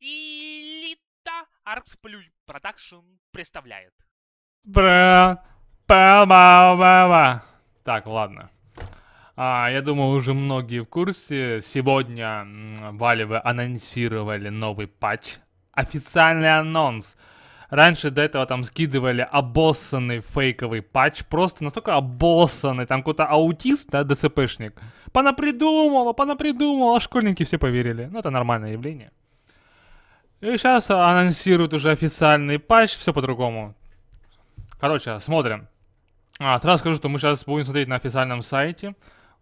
Элита Арксплюй Продакшн представляет. Бра, па ба Так, ладно. А, я думаю, уже многие в курсе. Сегодня Валивы анонсировали новый патч. Официальный анонс. Раньше до этого там скидывали обоссанный фейковый патч, просто настолько обоссанный, там какой-то аутист, да, ДСПшник, понапридумывал, понапридумывал, а школьники все поверили. Ну, это нормальное явление. И сейчас анонсируют уже официальный патч, все по-другому. Короче, смотрим. А, сразу скажу, что мы сейчас будем смотреть на официальном сайте.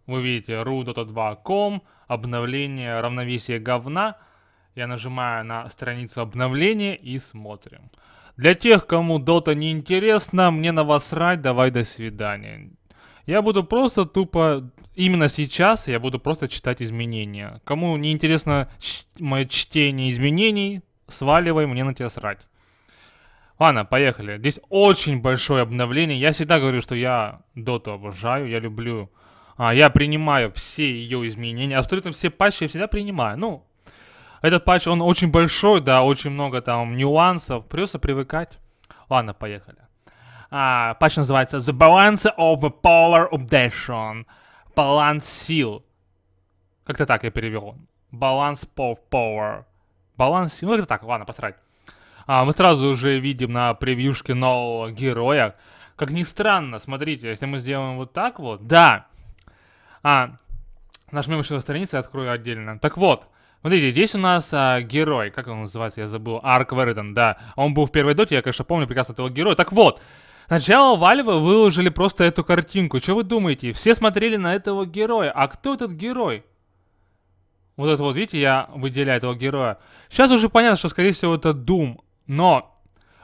Вы видите ru.2.com, обновление равновесия говна. Я нажимаю на страницу обновления и смотрим. Для тех, кому Dota не интересно, мне на вас рать, давай до свидания. Я буду просто тупо, именно сейчас я буду просто читать изменения. Кому не интересно ч- мое чтение изменений, сваливай, мне на тебя срать. Ладно, поехали. Здесь очень большое обновление. Я всегда говорю, что я доту обожаю, я люблю... А, я принимаю все ее изменения. Абсолютно все патчи я всегда принимаю. Ну, этот патч, он очень большой, да, очень много там нюансов. Придется привыкать. Ладно, поехали. А, патч называется The Balance of the Power Obdation. Баланс сил. Как-то так я перевел. Баланс of Power баланс... Ну, это так, ладно, посрать. А, мы сразу уже видим на превьюшке нового героя. Как ни странно, смотрите, если мы сделаем вот так вот... Да! А, нажмем еще на страницу, открою отдельно. Так вот, Смотрите, здесь у нас а, герой, как он называется, я забыл, Арк Веритон, да. Он был в первой доте, я, конечно, помню прекрасно этого героя. Так вот, сначала Вальвы выложили просто эту картинку. Что вы думаете? Все смотрели на этого героя. А кто этот герой? Вот это вот, видите, я выделяю этого героя. Сейчас уже понятно, что, скорее всего, это Doom. Но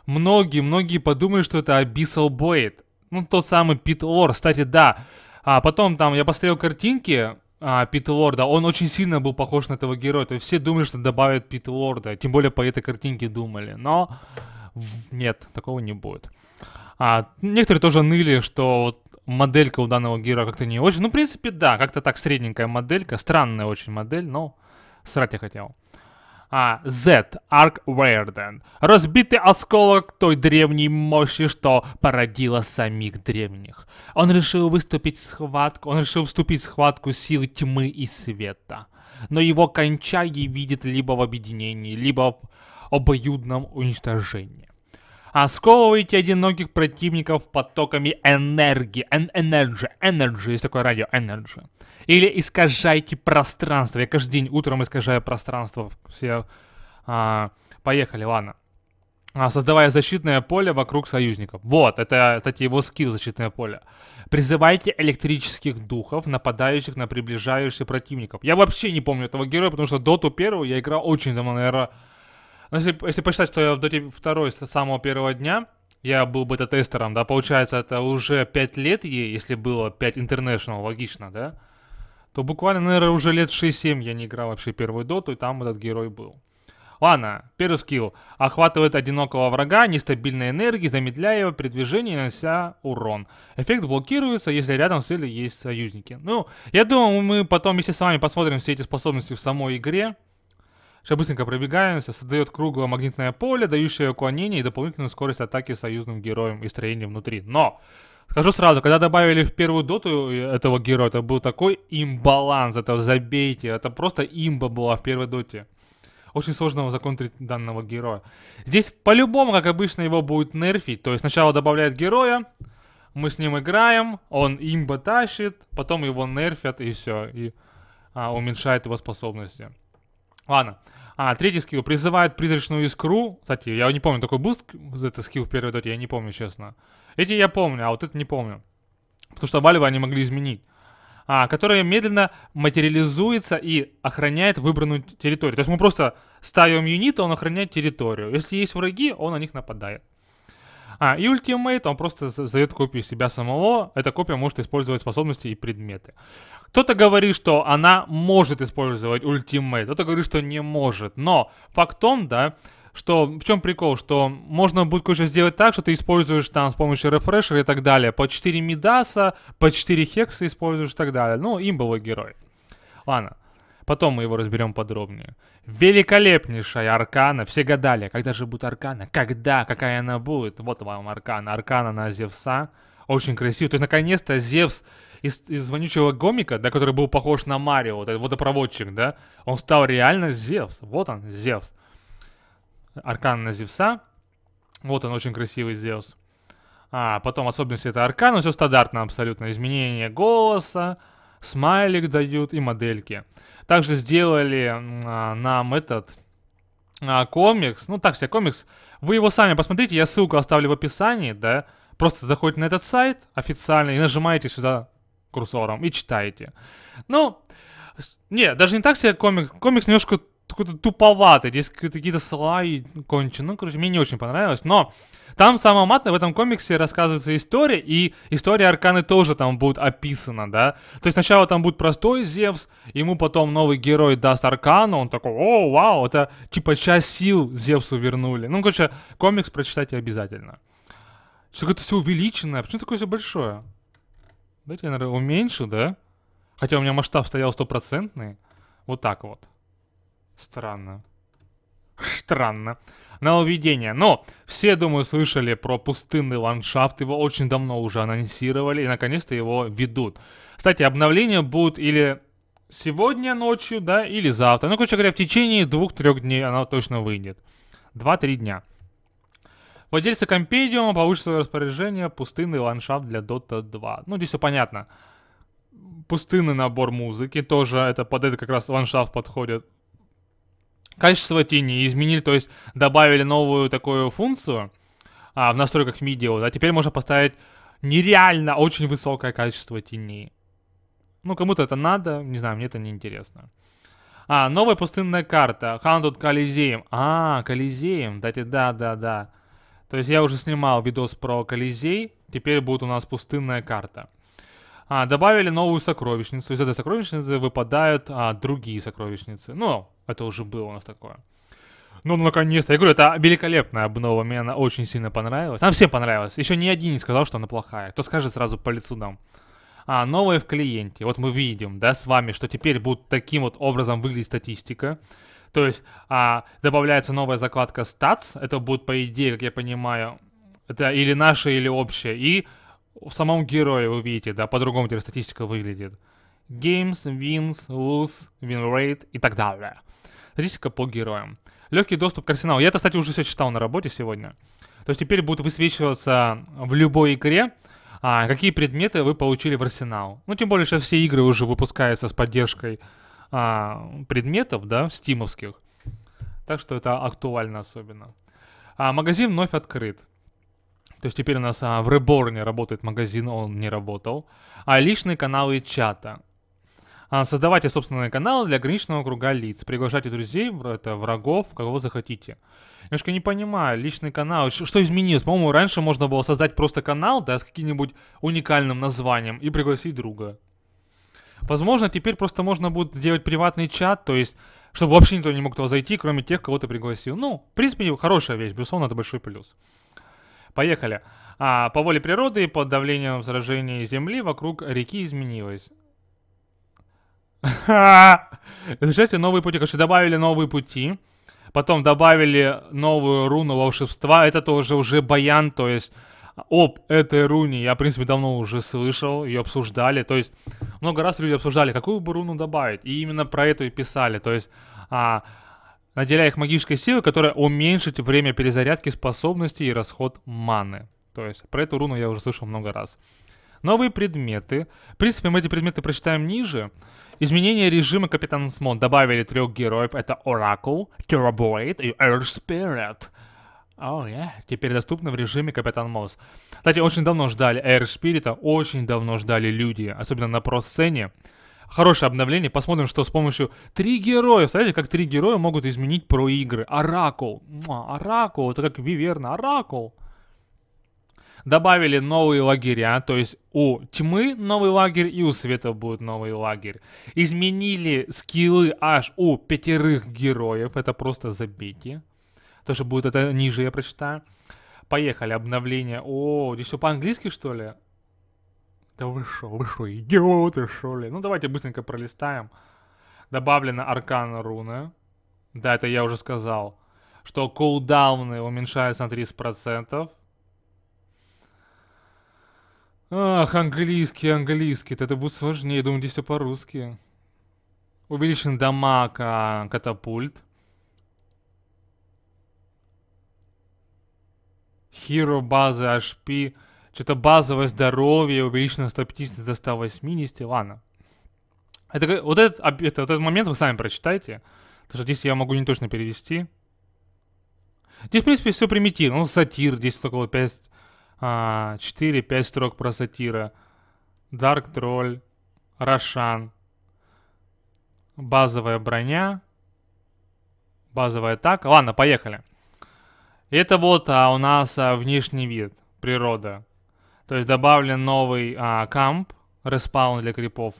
многие, многие подумали, что это Abyssal Blade. Ну, тот самый Пит Лор, кстати, да. А потом там я посмотрел картинки а, Пит Лорда, он очень сильно был похож на этого героя. То есть все думали, что добавят Пит Лорда. Тем более по этой картинке думали. Но нет, такого не будет. А, некоторые тоже ныли, что вот моделька у данного героя как-то не очень. Ну, в принципе, да, как-то так средненькая моделька. Странная очень модель, но срать я хотел. А, Z, Арк Werden. Разбитый осколок той древней мощи, что породила самих древних. Он решил выступить в схватку, он решил вступить в схватку сил тьмы и света. Но его кончаги видит либо в объединении, либо в обоюдном уничтожении осковываете одиноких противников потоками энергии. Эн energy, energy, есть такое радио, energy. Или искажайте пространство. Я каждый день утром искажаю пространство. Все, а, поехали, ладно. А, создавая защитное поле вокруг союзников. Вот, это, кстати, его скилл, защитное поле. Призывайте электрических духов, нападающих на приближающихся противников. Я вообще не помню этого героя, потому что доту первую я играл очень давно, наверное, ну, если, если посчитать, что я в Доте 2 с самого первого дня, я был бета-тестером, да, получается, это уже 5 лет ей, если было 5 International, логично, да, то буквально, наверное, уже лет 6-7 я не играл вообще первую доту, и там этот герой был. Ладно, первый скилл. Охватывает одинокого врага, нестабильной энергии, замедляя его при движении, нанося урон. Эффект блокируется, если рядом с целью есть союзники. Ну, я думаю, мы потом если с вами посмотрим все эти способности в самой игре. Сейчас быстренько пробегаемся. Создает круглое магнитное поле, дающее уклонение и дополнительную скорость атаки союзным героем и строением внутри. Но! Скажу сразу, когда добавили в первую доту этого героя, это был такой имбаланс, это забейте, это просто имба была в первой доте. Очень сложно законтрить данного героя. Здесь по-любому, как обычно, его будет нерфить. То есть сначала добавляет героя, мы с ним играем, он имба тащит, потом его нерфят и все, и а, уменьшает его способности. Ладно. А, третий скилл. Призывает призрачную искру. Кстати, я не помню, такой был это скилл в первой доте, я не помню, честно. Эти я помню, а вот это не помню. Потому что Валева они могли изменить. А, которая медленно материализуется и охраняет выбранную территорию. То есть мы просто ставим юнит, он охраняет территорию. Если есть враги, он на них нападает. А, и ультимейт, он просто задает копию себя самого. Эта копия может использовать способности и предметы. Кто-то говорит, что она может использовать ультимейт, кто-то говорит, что не может. Но факт в том, да, что в чем прикол, что можно будет кое-что сделать так, что ты используешь там с помощью рефрешера и так далее. По 4 мидаса, по 4 хекса используешь и так далее. Ну, им был герой. Ладно. Потом мы его разберем подробнее. Великолепнейшая Аркана. Все гадали, когда же будет Аркана? Когда? Какая она будет? Вот вам Аркана. Аркана на Зевса. Очень красиво. То есть, наконец-то, Зевс из, из вонючего гомика, да, который был похож на Марио, вот этот водопроводчик, да, он стал реально Зевс. Вот он, Зевс. Аркана на Зевса. Вот он, очень красивый Зевс. А, потом особенности это Аркана, все стандартно абсолютно. Изменение голоса, смайлик дают и модельки. Также сделали а, нам этот а, комикс, ну так себе комикс. Вы его сами посмотрите, я ссылку оставлю в описании, да. Просто заходите на этот сайт официально и нажимаете сюда курсором и читаете. Ну, не, даже не так себе комикс. Комикс немножко какой-то туповатый, здесь какие-то слои кончены. Ну, короче, мне не очень понравилось, но там самое матное, в этом комиксе рассказывается история, и история Арканы тоже там будет описана, да. То есть сначала там будет простой Зевс, ему потом новый герой даст Аркану, он такой, о, вау, это типа часть сил Зевсу вернули. Ну, короче, комикс прочитайте обязательно. Что это все увеличенное, почему такое все большое? дайте, я, наверное, уменьшу, да? Хотя у меня масштаб стоял стопроцентный. Вот так вот. Странно. Странно. Нововведение. Но все, думаю, слышали про пустынный ландшафт. Его очень давно уже анонсировали и наконец-то его ведут. Кстати, обновление будет или сегодня ночью, да, или завтра. Ну, короче говоря, в течение двух-трех дней оно точно выйдет. Два-три дня. Владельцы Компедиума получат свое распоряжение пустынный ландшафт для Dota 2. Ну, здесь все понятно. Пустынный набор музыки, тоже это под это как раз ландшафт подходит Качество тени изменили, то есть добавили новую такую функцию а, в настройках видео, да, а теперь можно поставить нереально очень высокое качество теней. Ну, кому-то это надо, не знаю, мне это не интересно. А, новая пустынная карта, Haunted Coliseum. А, Coliseum, дайте, да, да, да. То есть я уже снимал видос про Колизей, теперь будет у нас пустынная карта. А, добавили новую сокровищницу, из этой сокровищницы выпадают а, другие сокровищницы. Ну, это уже было у нас такое. Ну, ну наконец-то. Я говорю, это великолепная обнова. Мне она очень сильно понравилась. Нам всем понравилась. Еще ни один не сказал, что она плохая. Кто скажет сразу по лицу нам. А, новое в клиенте. Вот мы видим, да, с вами, что теперь будет таким вот образом выглядеть статистика. То есть а, добавляется новая закладка Stats. Это будет, по идее, как я понимаю, это или наше, или общее. И в самом герое вы видите, да, по-другому теперь статистика выглядит. Games, Wins, Lose, Win Rate и так далее. Статистика по героям. Легкий доступ к арсеналу. Я это, кстати, уже все читал на работе сегодня. То есть теперь будут высвечиваться в любой игре, а, какие предметы вы получили в арсенал. Ну, тем более, что все игры уже выпускаются с поддержкой а, предметов, да, стимовских. Так что это актуально особенно. А, магазин вновь открыт. То есть теперь у нас а, в Реборне работает магазин, он не работал. А личные каналы чата. А, создавайте собственный канал для ограниченного круга лиц. Приглашайте друзей, это врагов, кого захотите. Немножко не понимаю, личный канал, что изменилось? По-моему, раньше можно было создать просто канал, да, с каким-нибудь уникальным названием и пригласить друга. Возможно, теперь просто можно будет сделать приватный чат, то есть, чтобы вообще никто не мог туда зайти, кроме тех, кого ты пригласил. Ну, в принципе, хорошая вещь, безусловно, это большой плюс. Поехали. А, по воле природы и под давлением сражений Земли вокруг реки изменилось. Изучайте новые пути. Короче, добавили новые пути. Потом добавили новую руну волшебства. Это тоже уже баян, то есть об этой руне я, в принципе, давно уже слышал, ее обсуждали. То есть много раз люди обсуждали, какую бы руну добавить. И именно про эту и писали. То есть а, наделяя их магической силой, которая уменьшит время перезарядки способностей и расход маны. То есть про эту руну я уже слышал много раз. Новые предметы. В принципе, мы эти предметы прочитаем ниже. Изменение режима Капитан Смон. Добавили трех героев. Это Оракул, Терабоид и Air Spirit. О, oh, yeah. Теперь доступны в режиме Капитан Мосс. Кстати, очень давно ждали Air Spirit, очень давно ждали люди, особенно на про-сцене. Хорошее обновление. Посмотрим, что с помощью три героя. Смотрите, как три героя могут изменить про игры. Оракул. Оракул. Это как Виверна. Оракул добавили новые лагеря, то есть у тьмы новый лагерь и у света будет новый лагерь. Изменили скиллы аж у пятерых героев, это просто забейте. То, что будет это ниже, я прочитаю. Поехали, обновление. О, здесь все по-английски, что ли? Да вы шо, вы шо, идиоты, что ли? Ну, давайте быстренько пролистаем. Добавлена аркана руна. Да, это я уже сказал. Что кулдауны уменьшаются на 30%. Ах, английский, английский. Это будет сложнее. Я Думаю, здесь все по-русски. Увеличен дамаг, а, катапульт. Хиро, базы, HP. Что-то базовое здоровье увеличено 150 до 180. Ладно. Это, вот, этот, это, вот этот момент вы сами прочитайте. Потому что здесь я могу не точно перевести. Здесь, в принципе, все примитивно. Ну, сатир, здесь только вот 5 а, 4-5 строк про сатира, дарк тролль, Рошан, базовая броня, базовая атака. Ладно, поехали. Это вот а, у нас а, внешний вид, природа. То есть добавлен новый а, камп, респаун для крипов.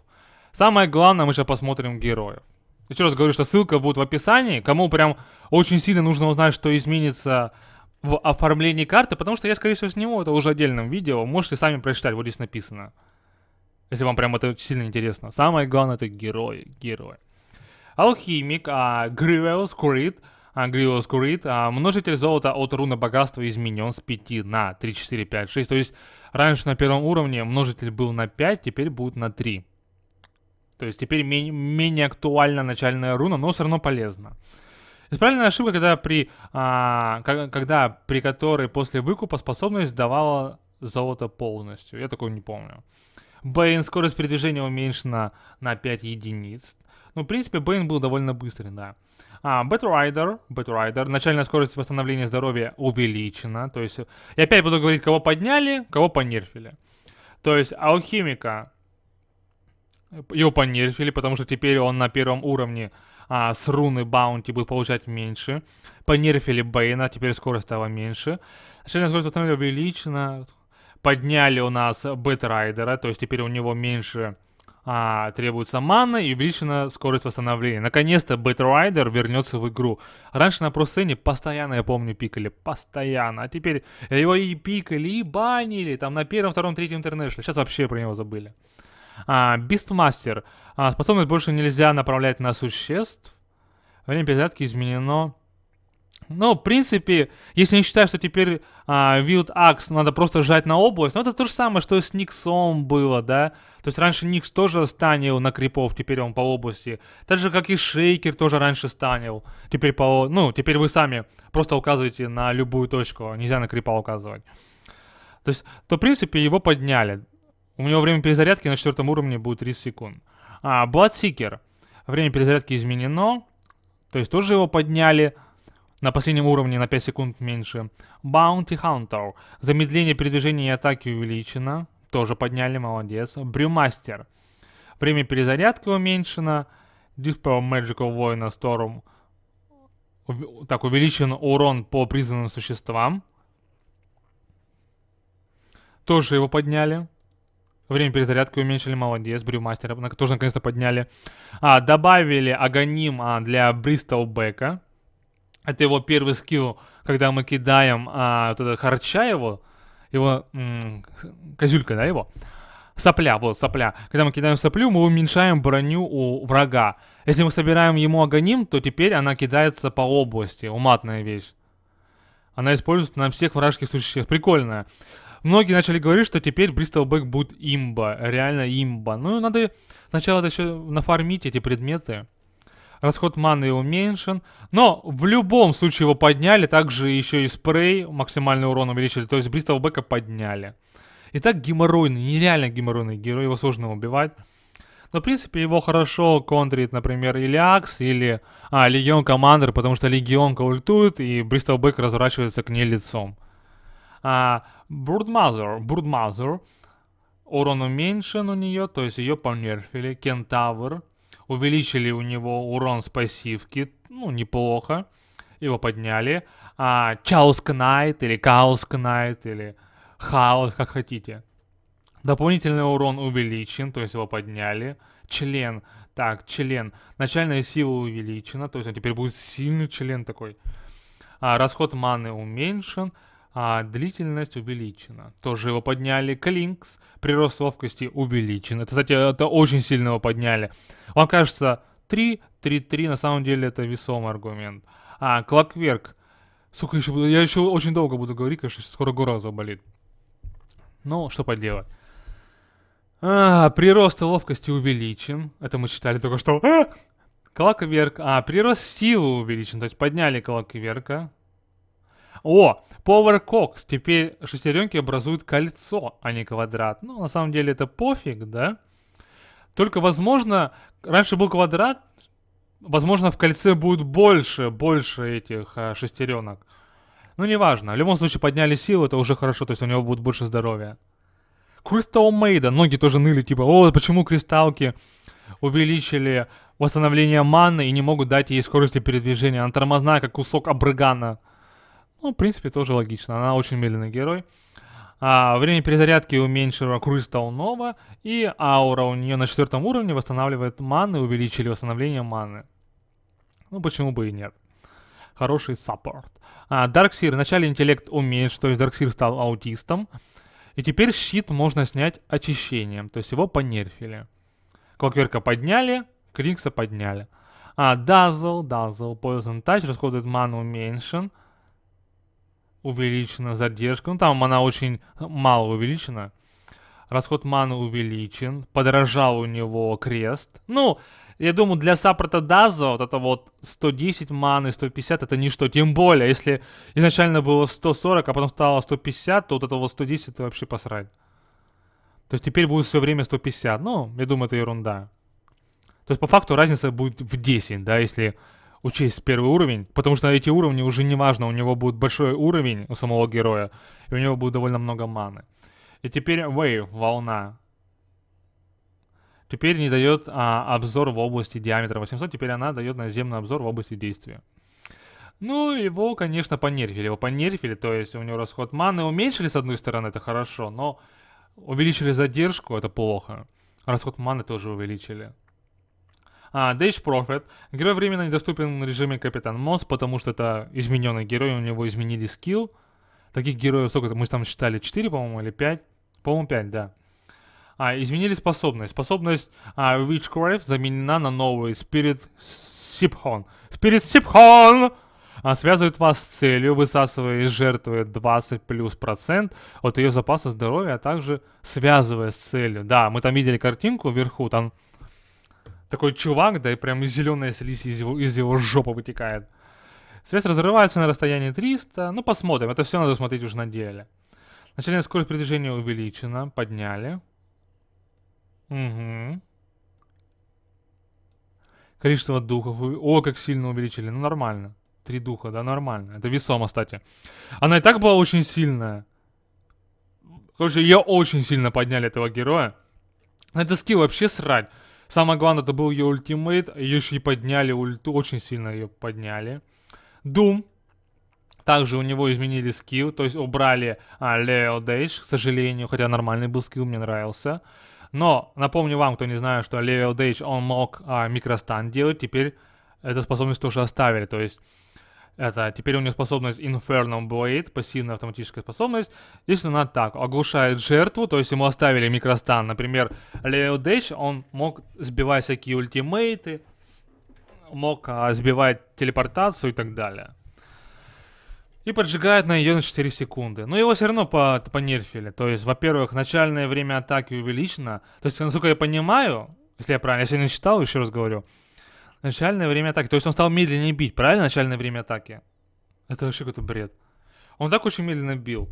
Самое главное, мы сейчас посмотрим героев. Еще раз говорю, что ссылка будет в описании. Кому прям очень сильно нужно узнать, что изменится в оформлении карты, потому что я, скорее всего, сниму это уже отдельным видео. Можете сами прочитать, вот здесь написано. Если вам прям это сильно интересно. Самое главное это герои, герои. Алхимик, а, Гривеус, Курит, а, Гривеус, Курит, а, множитель золота от руна богатства изменен с 5 на 3, 4, 5, 6. То есть раньше на первом уровне множитель был на 5, теперь будет на 3. То есть теперь менее актуальна начальная руна, но все равно полезна. То есть правильная ошибка, когда при, а, когда, при которой после выкупа способность давала золото полностью. Я такого не помню. Бейн скорость передвижения уменьшена на 5 единиц. Ну, в принципе, Бейн был довольно быстрый, да. А, Бэтрайдер, Бэтрайдер, начальная скорость восстановления здоровья увеличена. То есть, я опять буду говорить, кого подняли, кого понерфили. То есть, алхимика, э, его понерфили, потому что теперь он на первом уровне а, с руны баунти будет получать меньше. Понерфили Бейна, теперь скорость стала меньше. Расширение скорости восстановления увеличено. Подняли у нас Бэтрайдера, то есть теперь у него меньше а, требуется мана и увеличена скорость восстановления. Наконец-то Бэтрайдер вернется в игру. Раньше на просцене постоянно, я помню, пикали. Постоянно. А теперь его и пикали, и банили. Там на первом, втором, третьем интернешле. Сейчас вообще про него забыли. А, Бистмастер. А, способность больше нельзя направлять на существ. Время перезарядки изменено. Ну, в принципе, если не считать, что теперь а, Wild Axe надо просто жать на область, ну это то же самое, что и с Никсом было, да? То есть раньше Никс тоже станил на крипов, теперь он по области. Так же, как и Шейкер тоже раньше станил. Теперь по... Ну, теперь вы сами просто указываете на любую точку, нельзя на крипа указывать. То есть, то в принципе его подняли. У него время перезарядки на четвертом уровне будет 30 секунд. А, Bloodseeker. Время перезарядки изменено. То есть тоже его подняли на последнем уровне на 5 секунд меньше. Bounty Hunter. Замедление передвижения и атаки увеличено. Тоже подняли, молодец. Брюмастер. Время перезарядки уменьшено. Dispel Magical Воина Storm. Так, увеличен урон по признанным существам. Тоже его подняли. Время перезарядки уменьшили, молодец, брюмастера. Тоже наконец-то подняли. А, добавили агоним а, для Бристолбека. Это его первый скилл, когда мы кидаем а, вот это харча его. Его... М- козюлька, да, его? Сопля, вот, сопля. Когда мы кидаем соплю, мы уменьшаем броню у врага. Если мы собираем ему агоним, то теперь она кидается по области. Уматная вещь. Она используется на всех вражеских существах. Прикольная многие начали говорить, что теперь Bristol Back будет имба, реально имба. Ну, надо сначала еще нафармить эти предметы. Расход маны уменьшен. Но в любом случае его подняли. Также еще и спрей максимальный урон увеличили. То есть Бристов Бека подняли. И так геморройный, нереально геморройный герой. Его сложно убивать. Но, в принципе, его хорошо контрит, например, или Акс, или а, Легион Командер, потому что Легионка ультует, и Бристов Бэк разворачивается к ней лицом. А, Брудмазер. Брудмазер. Урон уменьшен у нее, то есть ее понерфили. Кентавр. Увеличили у него урон с пассивки. Ну, неплохо. Его подняли. А, Чауск Найт или Кауск Найт или Хаос, как хотите. Дополнительный урон увеличен, то есть его подняли. Член. Так, член. Начальная сила увеличена, то есть он теперь будет сильный член такой. А, расход маны уменьшен а длительность увеличена. Тоже его подняли. Клинкс, прирост ловкости увеличен. Это, кстати, это очень сильно его подняли. Вам кажется, 3, 3, 3, на самом деле это весомый аргумент. А, Клокверк. Сука, еще, я еще очень долго буду говорить, конечно, скоро горло заболит. Ну, что поделать. А, прирост ловкости увеличен. Это мы читали только что. А! Клокверк. А, прирост силы увеличен. То есть подняли Клокверка. О, Power Cox. Теперь шестеренки образуют кольцо, а не квадрат. Ну, на самом деле это пофиг, да? Только, возможно, раньше был квадрат, возможно, в кольце будет больше, больше этих э, шестеренок. Ну, неважно. В любом случае, подняли силу, это уже хорошо, то есть у него будет больше здоровья. Кристалл Мейда. ноги тоже ныли, типа, о, почему кристалки увеличили восстановление маны и не могут дать ей скорости передвижения. Она тормозная, как кусок абрыгана. Ну, в принципе, тоже логично. Она очень медленный герой. А, время перезарядки уменьшило, Crystal Nova, и аура у нее на четвертом уровне восстанавливает маны, увеличили восстановление маны. Ну, почему бы и нет. Хороший саппорт. А, Дарксир. Вначале интеллект уменьшен, то есть Дарксир стал аутистом. И теперь щит можно снять очищением, то есть его понерфили. Клокверка подняли, Крикса подняли. А, Дазл, Дазл, Poison Touch, расходует ману уменьшен увеличена задержка. Ну, там она очень мало увеличена. Расход маны увеличен. Подорожал у него крест. Ну, я думаю, для саппорта Даза вот это вот 110 маны, 150 это ничто. Тем более, если изначально было 140, а потом стало 150, то вот это вот 110 это вообще посрать. То есть теперь будет все время 150. Ну, я думаю, это ерунда. То есть по факту разница будет в 10, да, если учесть первый уровень, потому что эти уровни уже не важно, у него будет большой уровень у самого героя, и у него будет довольно много маны. И теперь Wave, волна. Теперь не дает а, обзор в области диаметра 800, теперь она дает наземный обзор в области действия. Ну, его, конечно, понерфили. Его понерфили, то есть у него расход маны уменьшили, с одной стороны, это хорошо, но увеличили задержку, это плохо. Расход маны тоже увеличили. А, Дэйдж Профит. Герой временно недоступен в режиме Капитан Мосс, потому что это измененный герой, у него изменили скилл. Таких героев сколько-то, мы там считали 4, по-моему, или 5? По-моему, 5, да. А, изменили способность. Способность а, Witchcraft заменена на новую Spirit Sipхон. Spirit Sipхон! А, связывает вас с целью, высасывая из жертвы 20 плюс процент от ее запаса здоровья, а также связывая с целью. Да, мы там видели картинку вверху, там такой чувак, да и прям зеленая слизь из его, из его жопы вытекает. Связь разрывается на расстоянии 300, ну посмотрим, это все надо смотреть уже на деле. Начальная скорость передвижения увеличена, подняли. Угу. Количество духов, о, как сильно увеличили, ну нормально. Три духа, да, нормально. Это весомо, кстати. Она и так была очень сильная. Короче, ее очень сильно подняли, этого героя. На это скилл вообще срать. Самое главное, это был ее ультимейт. Ее еще и подняли ульту, очень сильно ее подняли. Дум. Также у него изменили скилл, то есть убрали а, Лео к сожалению, хотя нормальный был скилл, мне нравился. Но напомню вам, кто не знает, что Лео Дэйдж, он мог а, микростан делать, теперь эту способность тоже оставили. То есть это теперь у нее способность Inferno Blade, пассивная автоматическая способность. Здесь она так, оглушает жертву, то есть ему оставили микростан. Например, Лео Дэш, он мог сбивать всякие ультимейты, мог а, сбивать телепортацию и так далее. И поджигает на ее на 4 секунды. Но его все равно по по нерфили, То есть, во-первых, начальное время атаки увеличено. То есть, насколько я понимаю, если я правильно, если я не читал, еще раз говорю, Начальное время атаки. То есть он стал медленнее бить, правильно? Начальное время атаки. Это вообще какой-то бред. Он так очень медленно бил.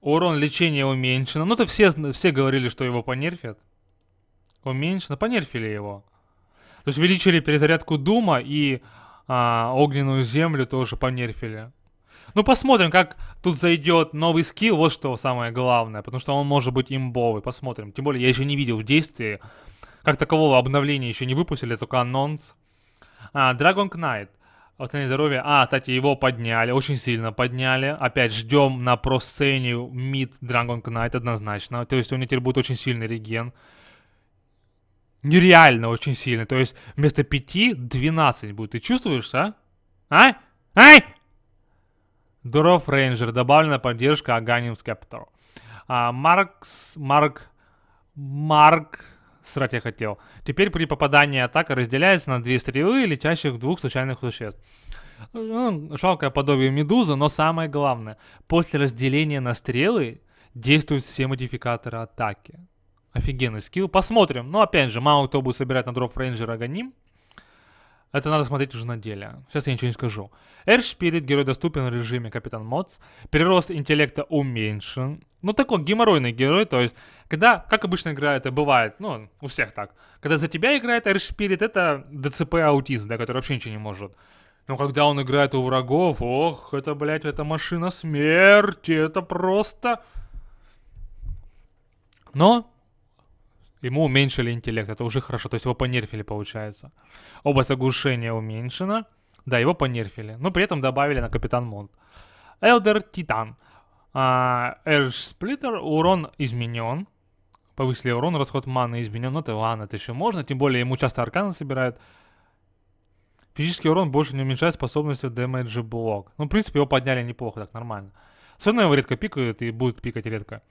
Урон лечения уменьшено. Ну, то все, все говорили, что его понерфят. Уменьшено. Понерфили его. То есть увеличили перезарядку Дума и а, Огненную Землю тоже понерфили. Ну, посмотрим, как тут зайдет новый скилл. Вот что самое главное. Потому что он может быть имбовый. Посмотрим. Тем более, я еще не видел в действии как такового обновления еще не выпустили, только анонс. А, Dragon Knight. Восстановление здоровья. А, кстати, его подняли, очень сильно подняли. Опять ждем на просцене мид Dragon Knight однозначно. То есть у него теперь будет очень сильный реген. Нереально очень сильный. То есть вместо 5 12 будет. Ты чувствуешь, а? А? Ай! Дуров Рейнджер. Добавлена поддержка Аганим Скептор. А, Маркс... Марк... Марк... Срать я хотел. Теперь при попадании атака разделяется на две стрелы, летящих в двух случайных существ. Ну, жалкое подобие медузы, но самое главное, после разделения на стрелы действуют все модификаторы атаки. Офигенный скилл. Посмотрим. Но ну, опять же, мало кто будет собирать на дроп рейнджера гоним. Это надо смотреть уже на деле. Сейчас я ничего не скажу. Air Spirit, герой доступен в режиме Капитан Моц. Прирост интеллекта уменьшен. Ну, такой геморройный герой, то есть, когда, как обычно играет, это бывает, ну, у всех так, когда за тебя играет Irish это ДЦП-аутист, да, который вообще ничего не может. Но когда он играет у врагов, ох, это, блядь, это машина смерти, это просто... Но ему уменьшили интеллект, это уже хорошо, то есть его понерфили, получается. Область оглушения уменьшена, да, его понерфили, но при этом добавили на Капитан Монт. Элдер Титан — а, Edge урон изменен. Повысили урон, расход маны изменен. Ну это ладно, это еще можно. Тем более ему часто арканы собирают. Физический урон больше не уменьшает способностью Damage блок. Ну, в принципе, его подняли неплохо, так нормально. Все равно его редко пикают и будут пикать редко.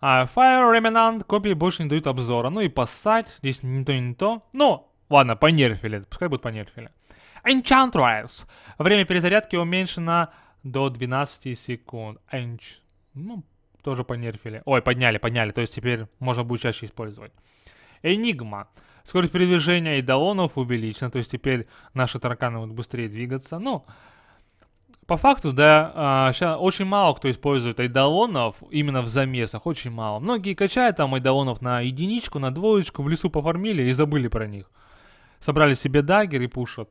А Fire Remnant копии больше не дают обзора. Ну и пасать, здесь не то, не то. Ну, ладно, понерфили, пускай будет понерфили. Enchantress. Время перезарядки уменьшено до 12 секунд. Энч. Ну, тоже понерфили. Ой, подняли, подняли. То есть теперь можно будет чаще использовать. Энигма. Скорость передвижения идолонов увеличена. То есть теперь наши тараканы будут быстрее двигаться. Ну, по факту, да, сейчас очень мало кто использует айдалонов именно в замесах, очень мало. Многие качают там айдалонов на единичку, на двоечку, в лесу пофармили и забыли про них. Собрали себе дагер и пушат.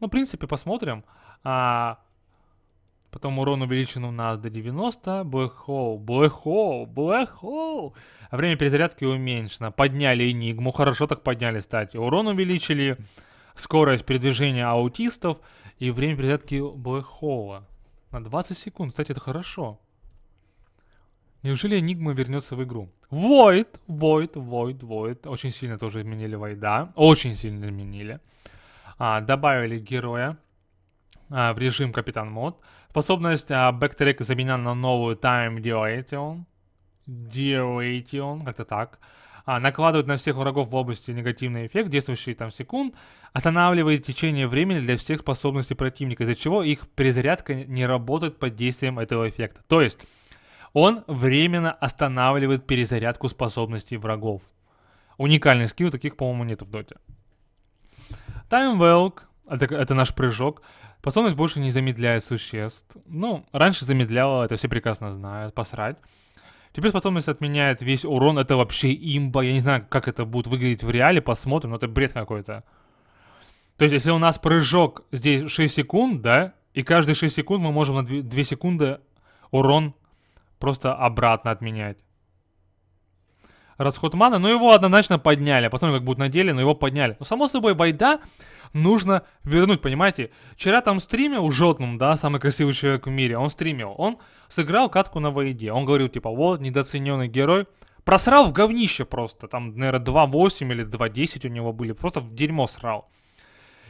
Ну, в принципе, посмотрим. А, Потом урон увеличен у нас до 90. Блэхоу, Блэхоу, Блэхоу. А время перезарядки уменьшено. Подняли Энигму. Хорошо так подняли, кстати. Урон увеличили. Скорость передвижения аутистов. И время перезарядки Блэхоула. На 20 секунд. Кстати, это хорошо. Неужели Энигма вернется в игру? Войд, Войд, Войд, Войд. Очень сильно тоже изменили Войда. Очень сильно изменили. А, добавили героя а, в режим Капитан Мод. Способность а, Backtrack заменена на новую Time Duration. Duration, как-то так. А, накладывает на всех врагов в области негативный эффект, действующий там секунд, останавливает течение времени для всех способностей противника, из-за чего их перезарядка не работает под действием этого эффекта. То есть, он временно останавливает перезарядку способностей врагов. Уникальный скилл, таких, по-моему, нет в доте. Time Welk, это, это наш прыжок, Способность больше не замедляет существ. Ну, раньше замедляла, это все прекрасно знают, посрать. Теперь способность отменяет весь урон, это вообще имба. Я не знаю, как это будет выглядеть в реале, посмотрим, но это бред какой-то. То есть, если у нас прыжок здесь 6 секунд, да, и каждые 6 секунд мы можем на 2 секунды урон просто обратно отменять расход мана, но его однозначно подняли. Потом как будут надели, но его подняли. Но само собой, байда нужно вернуть, понимаете? Вчера там стримил Жотным, да, самый красивый человек в мире, он стримил. Он сыграл катку на войде. Он говорил, типа, вот, недооцененный герой. Просрал в говнище просто. Там, наверное, 2.8 или 2.10 у него были. Просто в дерьмо срал.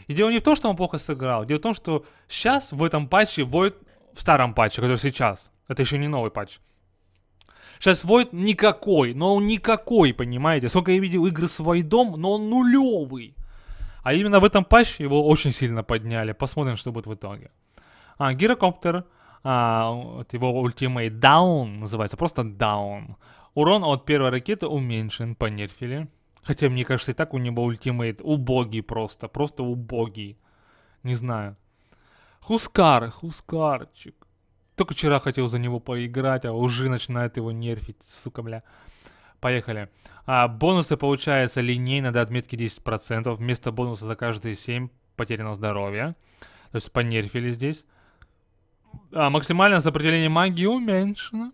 И дело не в том, что он плохо сыграл. Дело в том, что сейчас в этом патче, Void, в старом патче, который сейчас, это еще не новый патч, Сейчас Войд никакой, но он никакой, понимаете? Сколько я видел игры с Войдом, но он нулевый. А именно в этом патче его очень сильно подняли. Посмотрим, что будет в итоге. А, гирокоптер. А, вот его ультимейт Down называется, просто Down. Урон от первой ракеты уменьшен, по Нерфили, Хотя, мне кажется, и так у него ультимейт убогий просто, просто убогий. Не знаю. Хускар, Хускарчик. Только вчера хотел за него поиграть, а уже начинает его нерфить, сука, бля. Поехали. А, бонусы получается линейно до отметки 10%. Вместо бонуса за каждые 7 потеряно здоровье. То есть понерфили здесь. А, максимальное сопротивление магии уменьшено.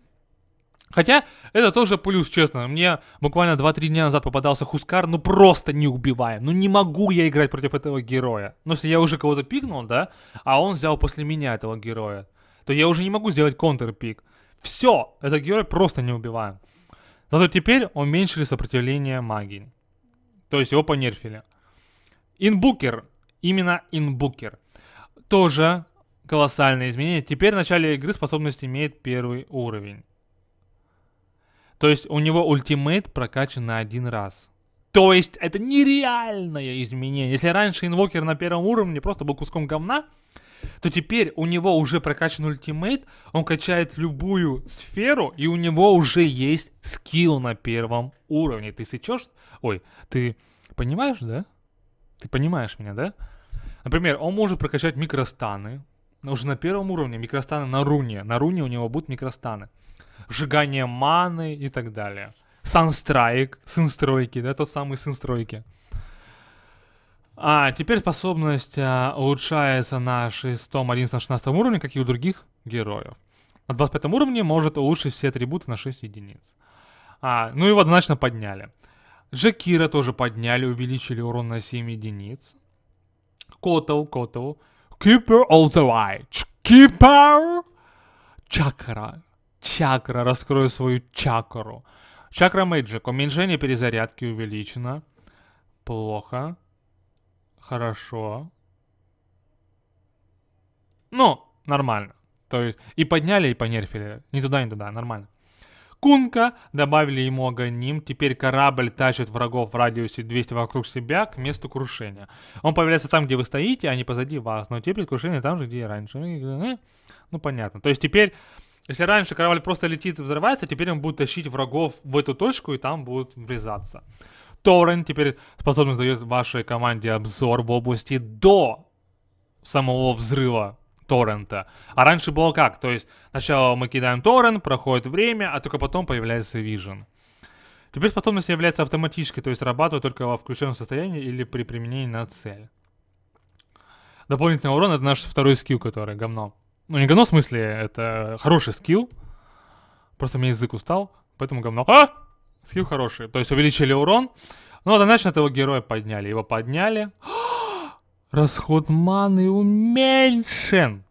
Хотя, это тоже плюс, честно. Мне буквально 2-3 дня назад попадался Хускар, ну просто не убивая. Ну не могу я играть против этого героя. Ну если я уже кого-то пикнул, да, а он взял после меня этого героя то я уже не могу сделать контрпик. Все, этот герой просто не убиваем. Зато теперь уменьшили сопротивление магии. То есть его понерфили. Инбукер. Именно инбукер. Тоже колоссальное изменение. Теперь в начале игры способность имеет первый уровень. То есть у него ультимейт прокачан на один раз. То есть это нереальное изменение. Если раньше инвокер на первом уровне просто был куском говна, то теперь у него уже прокачан ультимейт, он качает любую сферу, и у него уже есть скилл на первом уровне. Ты сечешь? Ой, ты понимаешь, да? Ты понимаешь меня, да? Например, он может прокачать микростаны, ну, уже на первом уровне, микростаны на руне. На руне у него будут микростаны. Сжигание маны и так далее. Санстрайк, синстройки, да, тот самый синстройки. А, теперь способность а, улучшается на 6, 11, 16 уровне, как и у других героев. На 25 уровне может улучшить все атрибуты на 6 единиц. А, ну его однозначно подняли. Джекира тоже подняли, увеличили урон на 7 единиц. Котл, Котл. Keeper of the Light. Keeper. Чакра. Чакра. Раскрою свою чакру. Чакра Мэджик. Уменьшение перезарядки увеличено. Плохо. Хорошо. Ну, нормально. То есть и подняли, и понерфили. Ни туда, ни туда, нормально. Кунка, добавили ему аганим, теперь корабль тащит врагов в радиусе 200 вокруг себя к месту крушения. Он появляется там, где вы стоите, а не позади вас, но теперь крушение там же, где и раньше. Ну, э, ну понятно. То есть теперь, если раньше корабль просто летит и взрывается, теперь он будет тащить врагов в эту точку и там будут врезаться. Торрен теперь способность дает вашей команде обзор в области до самого взрыва торрента. А раньше было как? То есть сначала мы кидаем торрент, проходит время, а только потом появляется Vision. Теперь способность является автоматической, то есть срабатывает только во включенном состоянии или при применении на цель. Дополнительный урон — это наш второй скилл, который говно. Ну, не говно в смысле, это хороший скилл. Просто мне язык устал, поэтому говно. А! Скилл хороший. То есть увеличили урон. Ну, однозначно а этого героя подняли. Его подняли. Расход маны уменьшен.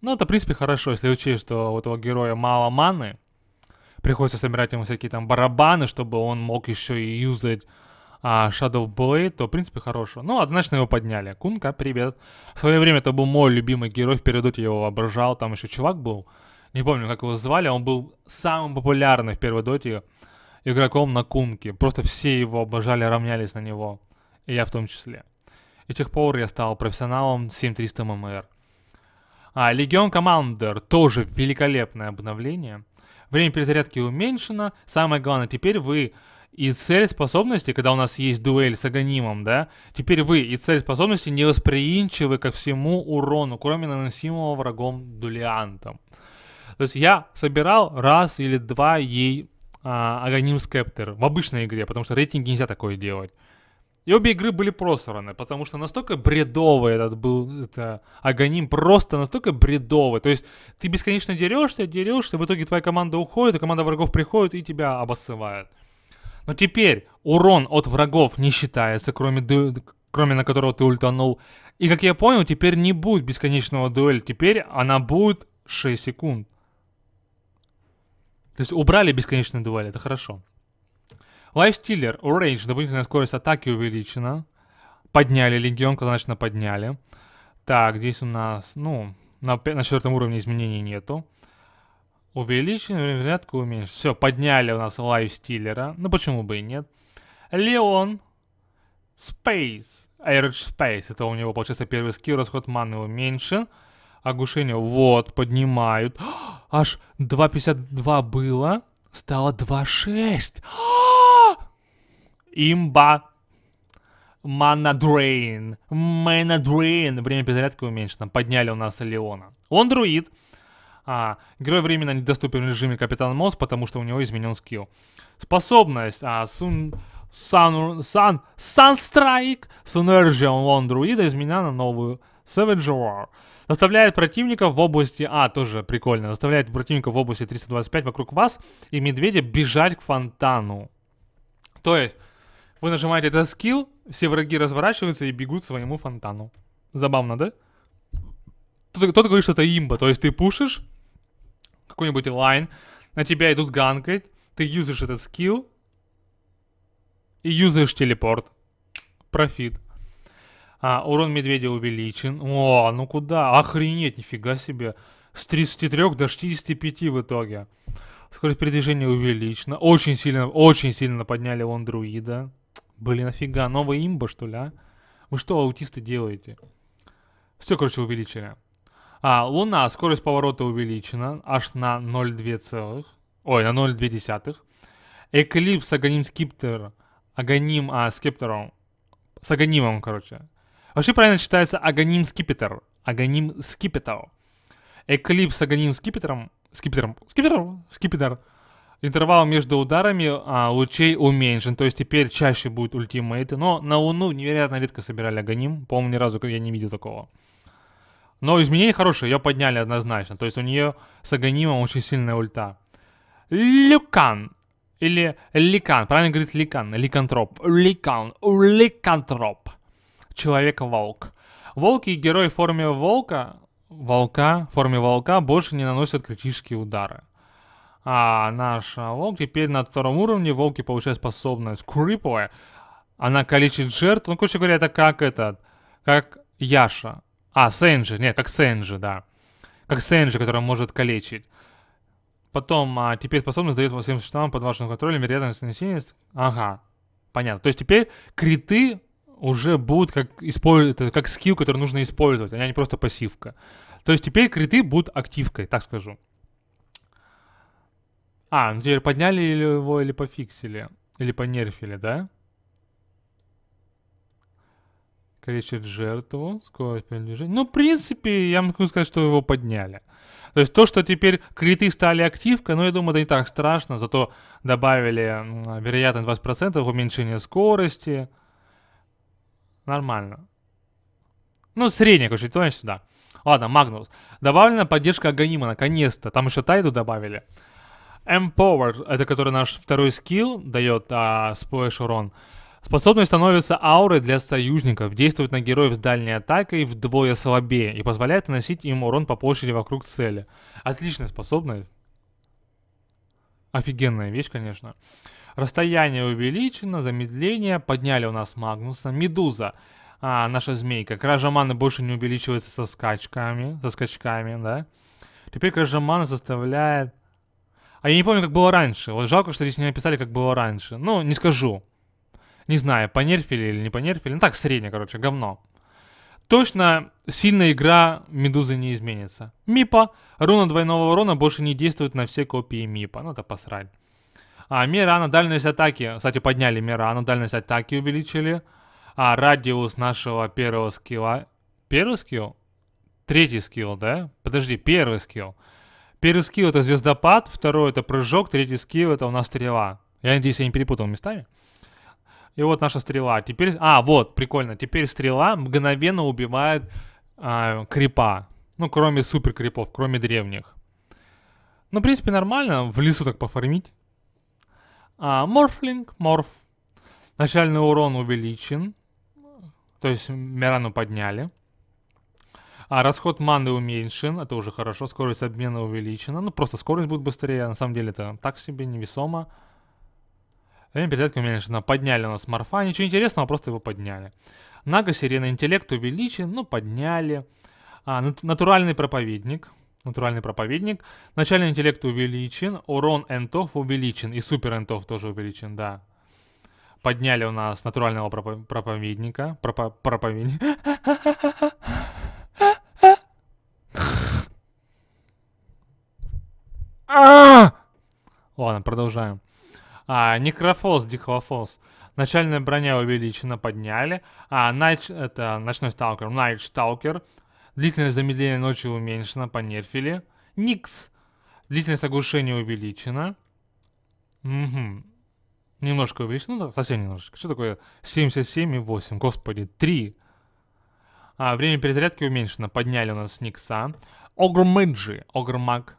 Ну, это, в принципе, хорошо, если учесть, что у этого героя мало маны. Приходится собирать ему всякие там барабаны, чтобы он мог еще и юзать а, Shadow Blade, то, в принципе, хорошо. Ну, однозначно его подняли. Кунка, привет. В свое время это был мой любимый герой, в передуте его воображал. Там еще чувак был, не помню, как его звали, он был самым популярным в первой доте игроком на кунке. Просто все его обожали, равнялись на него. И я в том числе. И с тех пор я стал профессионалом 7300 ММР. А, Легион Командер тоже великолепное обновление. Время перезарядки уменьшено. Самое главное, теперь вы и цель способности, когда у нас есть дуэль с аганимом, да, теперь вы и цель способности не восприимчивы ко всему урону, кроме наносимого врагом дулиантом. То есть я собирал раз или два ей а, Аганим Скептер в обычной игре, потому что рейтинги нельзя такое делать. И обе игры были просраны, потому что настолько бредовый этот был это, Аганим, просто настолько бредовый. То есть ты бесконечно дерешься, дерешься, в итоге твоя команда уходит, а команда врагов приходит и тебя обоссывает. Но теперь урон от врагов не считается, кроме, ду... кроме на которого ты ультанул. И как я понял, теперь не будет бесконечного дуэля, теперь она будет 6 секунд. То есть убрали бесконечную дуэль, это хорошо. Лайфстиллер, Orange, дополнительная скорость атаки увеличена. Подняли легион, конечно, подняли. Так, здесь у нас, ну, на, на четвертом уровне изменений нету. Увеличен, рядку уменьшен. Все, подняли у нас лайфстиллера. Ну, почему бы и нет. Леон, Space, Average Space. Это у него, получается, первый скилл, расход маны уменьшен. Огушение, вот, поднимают аж 2,52 было, стало 2,6. Имба. Манадрейн. Манадрейн. Время перезарядки уменьшено. Подняли у нас Леона. Он друид. А, герой временно недоступен в режиме Капитан Мосс, потому что у него изменен скилл. Способность. А, сун... Сан... Сан... Санстрайк. Сунержия он друида изменена на новую Savage War. Заставляет противников в области... А, тоже прикольно. Заставляет противников в области 325 вокруг вас и медведя бежать к фонтану. То есть, вы нажимаете этот скилл, все враги разворачиваются и бегут к своему фонтану. Забавно, да? Кто-то, кто говорит, что это имба. То есть, ты пушишь какой-нибудь лайн, на тебя идут ганкать, ты юзаешь этот скилл и юзаешь телепорт. Профит. А, урон медведя увеличен. О, ну куда? Охренеть, нифига себе. С 33 до 65 в итоге. Скорость передвижения увеличена. Очень сильно, очень сильно подняли он друида. Блин, нафига? Новая имба, что ли, а? Вы что, аутисты, делаете? Все, короче, увеличили. А, луна, скорость поворота увеличена аж на 0,2 целых. Ой, на 0,2 десятых. Эклипс, агоним скиптер. Агоним, а, скиптером. С агонимом, короче. Вообще правильно читается Аганим Скипетр. Аганим Скипетал. Эклипс Аганим Скипетром. Скипетром. Скипетром. Скипетр. Интервал между ударами а, лучей уменьшен. То есть теперь чаще будут ультимейты. Но на Луну невероятно редко собирали Аганим. По-моему, ни разу я не видел такого. Но изменения хорошие, ее подняли однозначно. То есть у нее с Аганимом очень сильная ульта. Люкан. Или Ликан. Правильно говорит Ликан. Ликантроп. Ликан. Ликантроп. Человека-волк. Волки и герой в форме волка, волка, в форме волка больше не наносят критические удары. А наш а, волк теперь на втором уровне, волки получают способность Криповая. Она калечит жертв. Ну, короче говоря, это как этот, как Яша. А, Сэнджи, нет, как Сэнджи, да. Как Сэнджи, который может калечить. Потом, а, теперь способность дает вам 7 штамм под вашим контролем, вероятность нанесения. Ага, понятно. То есть теперь криты уже будут как, использовать, как скилл, который нужно использовать, а не просто пассивка. То есть теперь криты будут активкой, так скажу. А, ну теперь подняли его или пофиксили, или понерфили, да? Кричит жертву, скорость передвижения. Ну, в принципе, я могу сказать, что его подняли. То есть то, что теперь криты стали активкой, ну, я думаю, это не так страшно. Зато добавили, вероятно, 20% уменьшение скорости. Нормально. Ну, средняя, короче, ты понимаешь, да. Ладно, Магнус. Добавлена поддержка Аганима, наконец-то. Там еще Тайду добавили. Empower, это который наш второй скилл дает, а, сплэш урон. Способность становится аурой для союзников, действует на героев с дальней атакой вдвое слабее и позволяет наносить им урон по площади вокруг цели. Отличная способность. Офигенная вещь, конечно. Расстояние увеличено, замедление. Подняли у нас Магнуса. Медуза. А, наша змейка. Кража маны больше не увеличивается со скачками. Со скачками, да. Теперь кража маны составляет... А я не помню, как было раньше. Вот жалко, что здесь не написали, как было раньше. Ну, не скажу. Не знаю, понерфили или не понерфили. Ну так, среднее, короче, говно. Точно сильная игра Медузы не изменится. Мипа. Руна двойного урона больше не действует на все копии Мипа. Ну это посрать. А мера, Мирана дальность атаки, кстати, подняли мера, Мирану, дальность атаки увеличили. А радиус нашего первого скилла... Первый скилл? Третий скилл, да? Подожди, первый скилл. Первый скилл это звездопад, второй это прыжок, третий скилл это у нас стрела. Я надеюсь, я не перепутал местами. И вот наша стрела. Теперь... А, вот, прикольно. Теперь стрела мгновенно убивает э, крипа. Ну, кроме супер крипов, кроме древних. Ну, в принципе, нормально в лесу так пофармить. А морфлинг, морф. Начальный урон увеличен. То есть Мирану подняли. А расход маны уменьшен, это уже хорошо. Скорость обмена увеличена. Ну, просто скорость будет быстрее. А на самом деле это так себе, невесомо. Время перезарядки уменьшено. Подняли у нас морфа. Ничего интересного, просто его подняли. Нага, сирена, интеллект увеличен. Ну, подняли. А, натуральный проповедник натуральный проповедник. Начальный интеллект увеличен, урон энтов увеличен, и супер энтов тоже увеличен, да. Подняли у нас натурального пропо- проповедника. Пропо- проповедника. Ладно, продолжаем. А, некрофос, дихлофос. Начальная броня увеличена, подняли. А, нач... это ночной сталкер, Найт Сталкер. Длительность замедления ночи уменьшена по нерфиле. Никс. Длительность оглушения увеличена. Угу. Немножко увеличено, да, совсем немножечко. Что такое и 77,8? Господи, 3. А, время перезарядки уменьшено. Подняли у нас Никса. Огр Мэджи. Огр Маг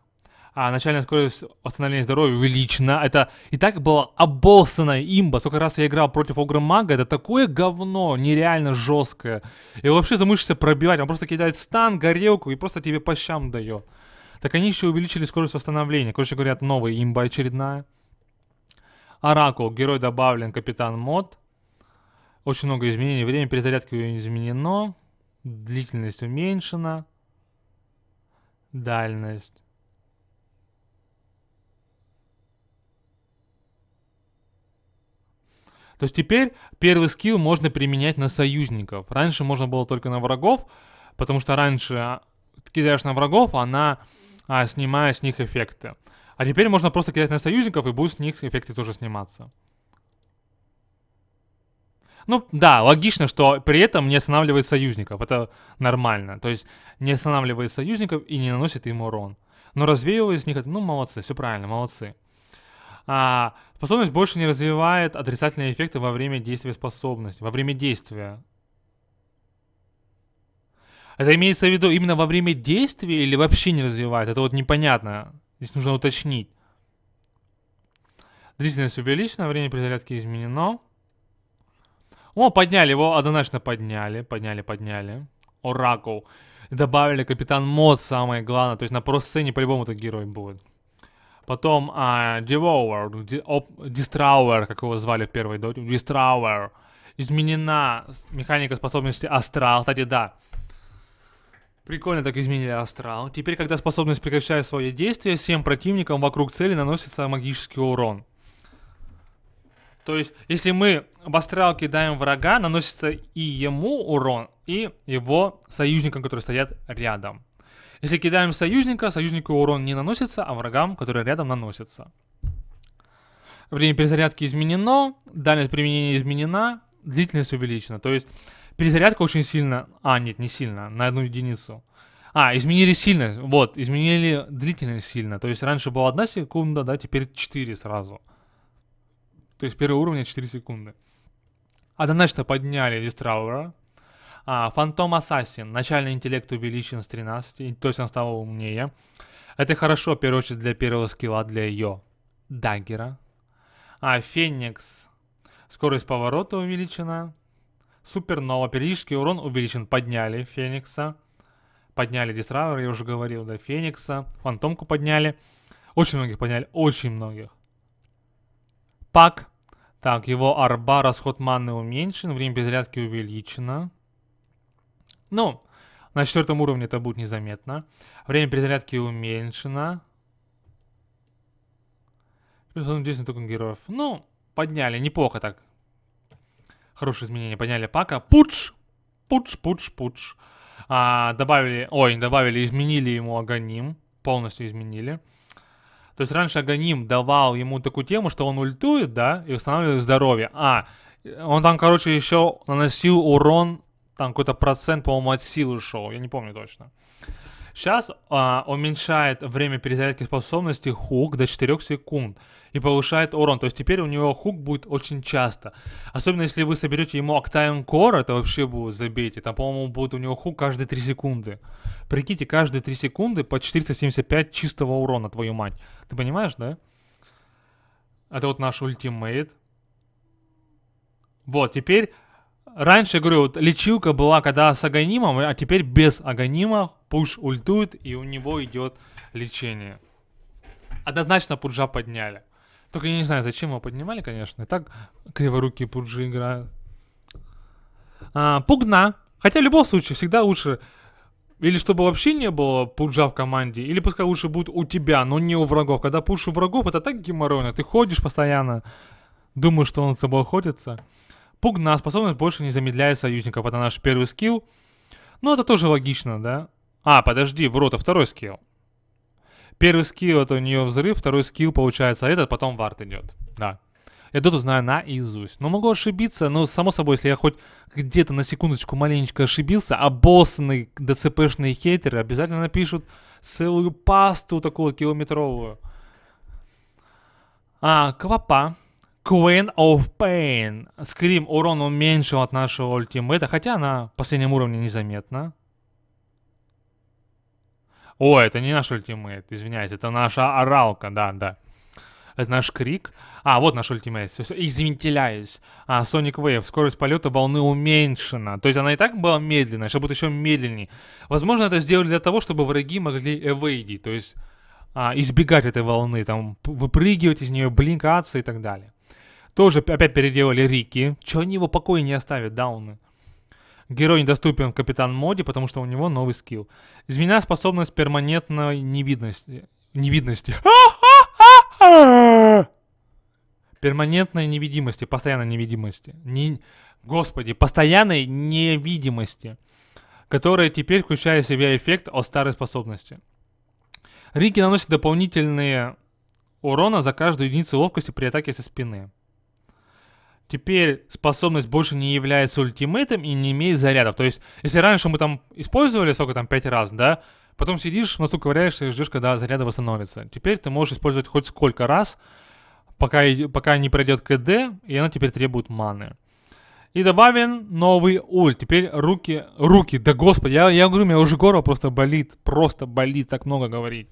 а начальная скорость восстановления здоровья увеличена. Это и так была обоссанная имба. Сколько раз я играл против Огра Мага, это такое говно, нереально жесткое. И вообще замышишься пробивать, он просто кидает стан, горелку и просто тебе по щам дает. Так они еще увеличили скорость восстановления. Короче говоря, новая имба очередная. Оракул, герой добавлен, капитан мод. Очень много изменений. Время перезарядки изменено. Длительность уменьшена. Дальность. То есть теперь первый скилл можно применять на союзников. Раньше можно было только на врагов, потому что раньше а, кидаешь на врагов, а она а, снимает с них эффекты. А теперь можно просто кидать на союзников, и будут с них эффекты тоже сниматься. Ну да, логично, что при этом не останавливает союзников. Это нормально. То есть не останавливает союзников и не наносит им урон. Но развеивает с них это. Ну, молодцы, все правильно, молодцы. А, способность больше не развивает отрицательные эффекты во время действия способности, во время действия. Это имеется в виду именно во время действия или вообще не развивает? Это вот непонятно. Здесь нужно уточнить. Длительность увеличена, время перезарядки изменено. О, подняли его, однозначно подняли, подняли, подняли. Оракул. Добавили Капитан Мод, самое главное. То есть на про-сцене по-любому этот герой будет. Потом а, Devour, Distrauer, как его звали в первой доте, Distrauer. Изменена механика способности Астрал. Кстати, да, Прикольно так изменили астрал. Теперь, когда способность прекращает свое действие, всем противникам вокруг цели наносится магический урон. То есть, если мы в астрал кидаем врага, наносится и ему урон, и его союзникам, которые стоят рядом. Если кидаем союзника, союзнику урон не наносится, а врагам, которые рядом, наносится. Время перезарядки изменено, дальность применения изменена, длительность увеличена. То есть перезарядка очень сильно... А, нет, не сильно, на одну единицу. А, изменили сильность, вот, изменили длительность сильно. То есть раньше была одна секунда, да, теперь 4 сразу. То есть первый уровень 4 секунды. Однозначно подняли дистравера, а, Фантом Ассасин. Начальный интеллект увеличен с 13, то есть он стал умнее. Это хорошо, в первую очередь, для первого скилла, для ее даггера. А, Феникс. Скорость поворота увеличена. Супернова. Периодический урон увеличен. Подняли Феникса. Подняли Дистравера, я уже говорил, да, Феникса. Фантомку подняли. Очень многих подняли. Очень многих. Пак. Так, его арба, расход маны уменьшен. Время перезарядки увеличено. Ну, на четвертом уровне это будет незаметно. Время перезарядки уменьшено. Надеюсь, на токен героев. Ну, подняли, неплохо так. Хорошее изменение. Подняли пака. Пуч! Пуч, пуч, пуч. А, добавили, ой, добавили, изменили ему агоним. Полностью изменили. То есть раньше Аганим давал ему такую тему, что он ультует, да, и восстанавливает здоровье. А, он там, короче, еще наносил урон там какой-то процент, по-моему, от силы шел, я не помню точно. Сейчас а, уменьшает время перезарядки способности хук до 4 секунд и повышает урон. То есть теперь у него хук будет очень часто. Особенно если вы соберете ему Octavian Core, это вообще будет забейте. Там, по-моему, будет у него хук каждые 3 секунды. Прикиньте, каждые 3 секунды по 475 чистого урона, твою мать. Ты понимаешь, да? Это вот наш ультимейт. Вот, теперь Раньше, я говорю, вот лечилка была когда с агонимом, а теперь без агонима пуш ультует, и у него идет лечение. Однозначно пуджа подняли. Только я не знаю, зачем его поднимали, конечно. И так криворукие пуджи играют. А, пугна. Хотя в любом случае всегда лучше... Или чтобы вообще не было пуджа в команде, или пускай лучше будет у тебя, но не у врагов. Когда пуш у врагов, это так геморройно. Ты ходишь постоянно, думаешь, что он с тобой охотится. Пуг на, способность больше не замедляет союзников. Это наш первый скилл. Ну, это тоже логично, да? А, подожди, в рота второй скилл. Первый скилл это у нее взрыв, второй скилл получается этот, потом вард идет. Да. Я доту знаю наизусть. Но ну, могу ошибиться, но само собой, если я хоть где-то на секундочку маленечко ошибился, а боссные ДЦПшные хейтеры обязательно напишут целую пасту такую километровую. А, квапа. Queen of Pain. Скрим урон уменьшил от нашего ультимейта, хотя на последнем уровне незаметно. О, это не наш ультимейт, извиняюсь, это наша оралка, да, да. Это наш крик. А, вот наш ультимейт. Извините, вентиляюсь. А, Sonic Wave. Скорость полета волны уменьшена. То есть она и так была медленная, чтобы будет еще медленнее. Возможно, это сделали для того, чтобы враги могли эвейдить. То есть а, избегать этой волны. Там выпрыгивать из нее, блинкаться и так далее. Тоже опять переделали Рики. Чего они его покоя не оставят, дауны? Герой недоступен Капитан Моди, потому что у него новый скилл. Изменена способность перманентной невидности. Невидности. Перманентной невидимости, постоянной невидимости. Не... Господи, постоянной невидимости, которая теперь включает в себя эффект от старой способности. Рики наносит дополнительные урона за каждую единицу ловкости при атаке со спины теперь способность больше не является ультимейтом и не имеет зарядов. То есть, если раньше мы там использовали, сколько там, 5 раз, да, потом сидишь, настолько стук ковыряешься и ждешь, когда заряды восстановятся. Теперь ты можешь использовать хоть сколько раз, пока, пока не пройдет КД, и она теперь требует маны. И добавлен новый ульт. Теперь руки, руки, да господи, я, я говорю, у меня уже горло просто болит, просто болит так много говорить.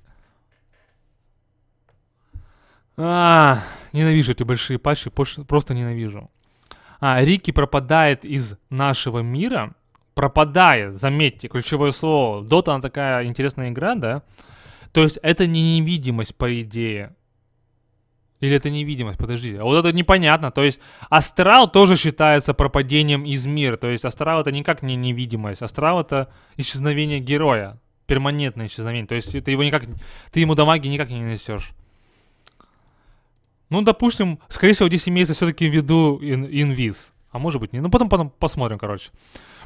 А, ненавижу эти большие патчи, просто ненавижу. А, Рики пропадает из нашего мира. Пропадает, заметьте, ключевое слово. Дота, она такая интересная игра, да? То есть это не невидимость, по идее. Или это невидимость? Подождите. А вот это непонятно. То есть астрал тоже считается пропадением из мира. То есть астрал это никак не невидимость. Астрал это исчезновение героя. Перманентное исчезновение. То есть ты его никак... Ты ему дамаги никак не нанесешь. Ну, допустим, скорее всего, здесь имеется все-таки в виду инвиз. А может быть, не. Ну, потом, потом посмотрим, короче.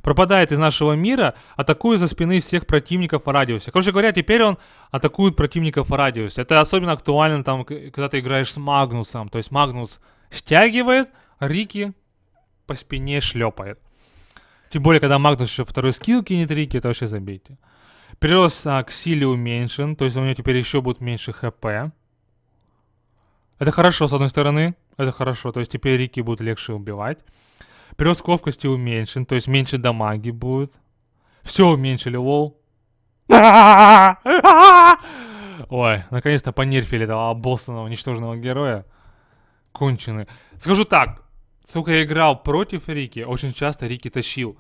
Пропадает из нашего мира, атакует за спины всех противников в радиусе. Короче говоря, теперь он атакует противников в радиусе. Это особенно актуально, там, когда ты играешь с Магнусом. То есть Магнус стягивает, Рики по спине шлепает. Тем более, когда Магнус еще второй скилл кинет Рики, это вообще забейте. Прирост а, к силе уменьшен, то есть у него теперь еще будет меньше хп. Это хорошо, с одной стороны, это хорошо. То есть теперь Рики будет легче убивать. Прирост к уменьшен, то есть меньше дамаги будет. Все уменьшили, лол. Ой, наконец-то понерфили этого обоссанного, уничтоженного героя. Кончены. Скажу так, сука, я играл против Рики, очень часто Рики тащил.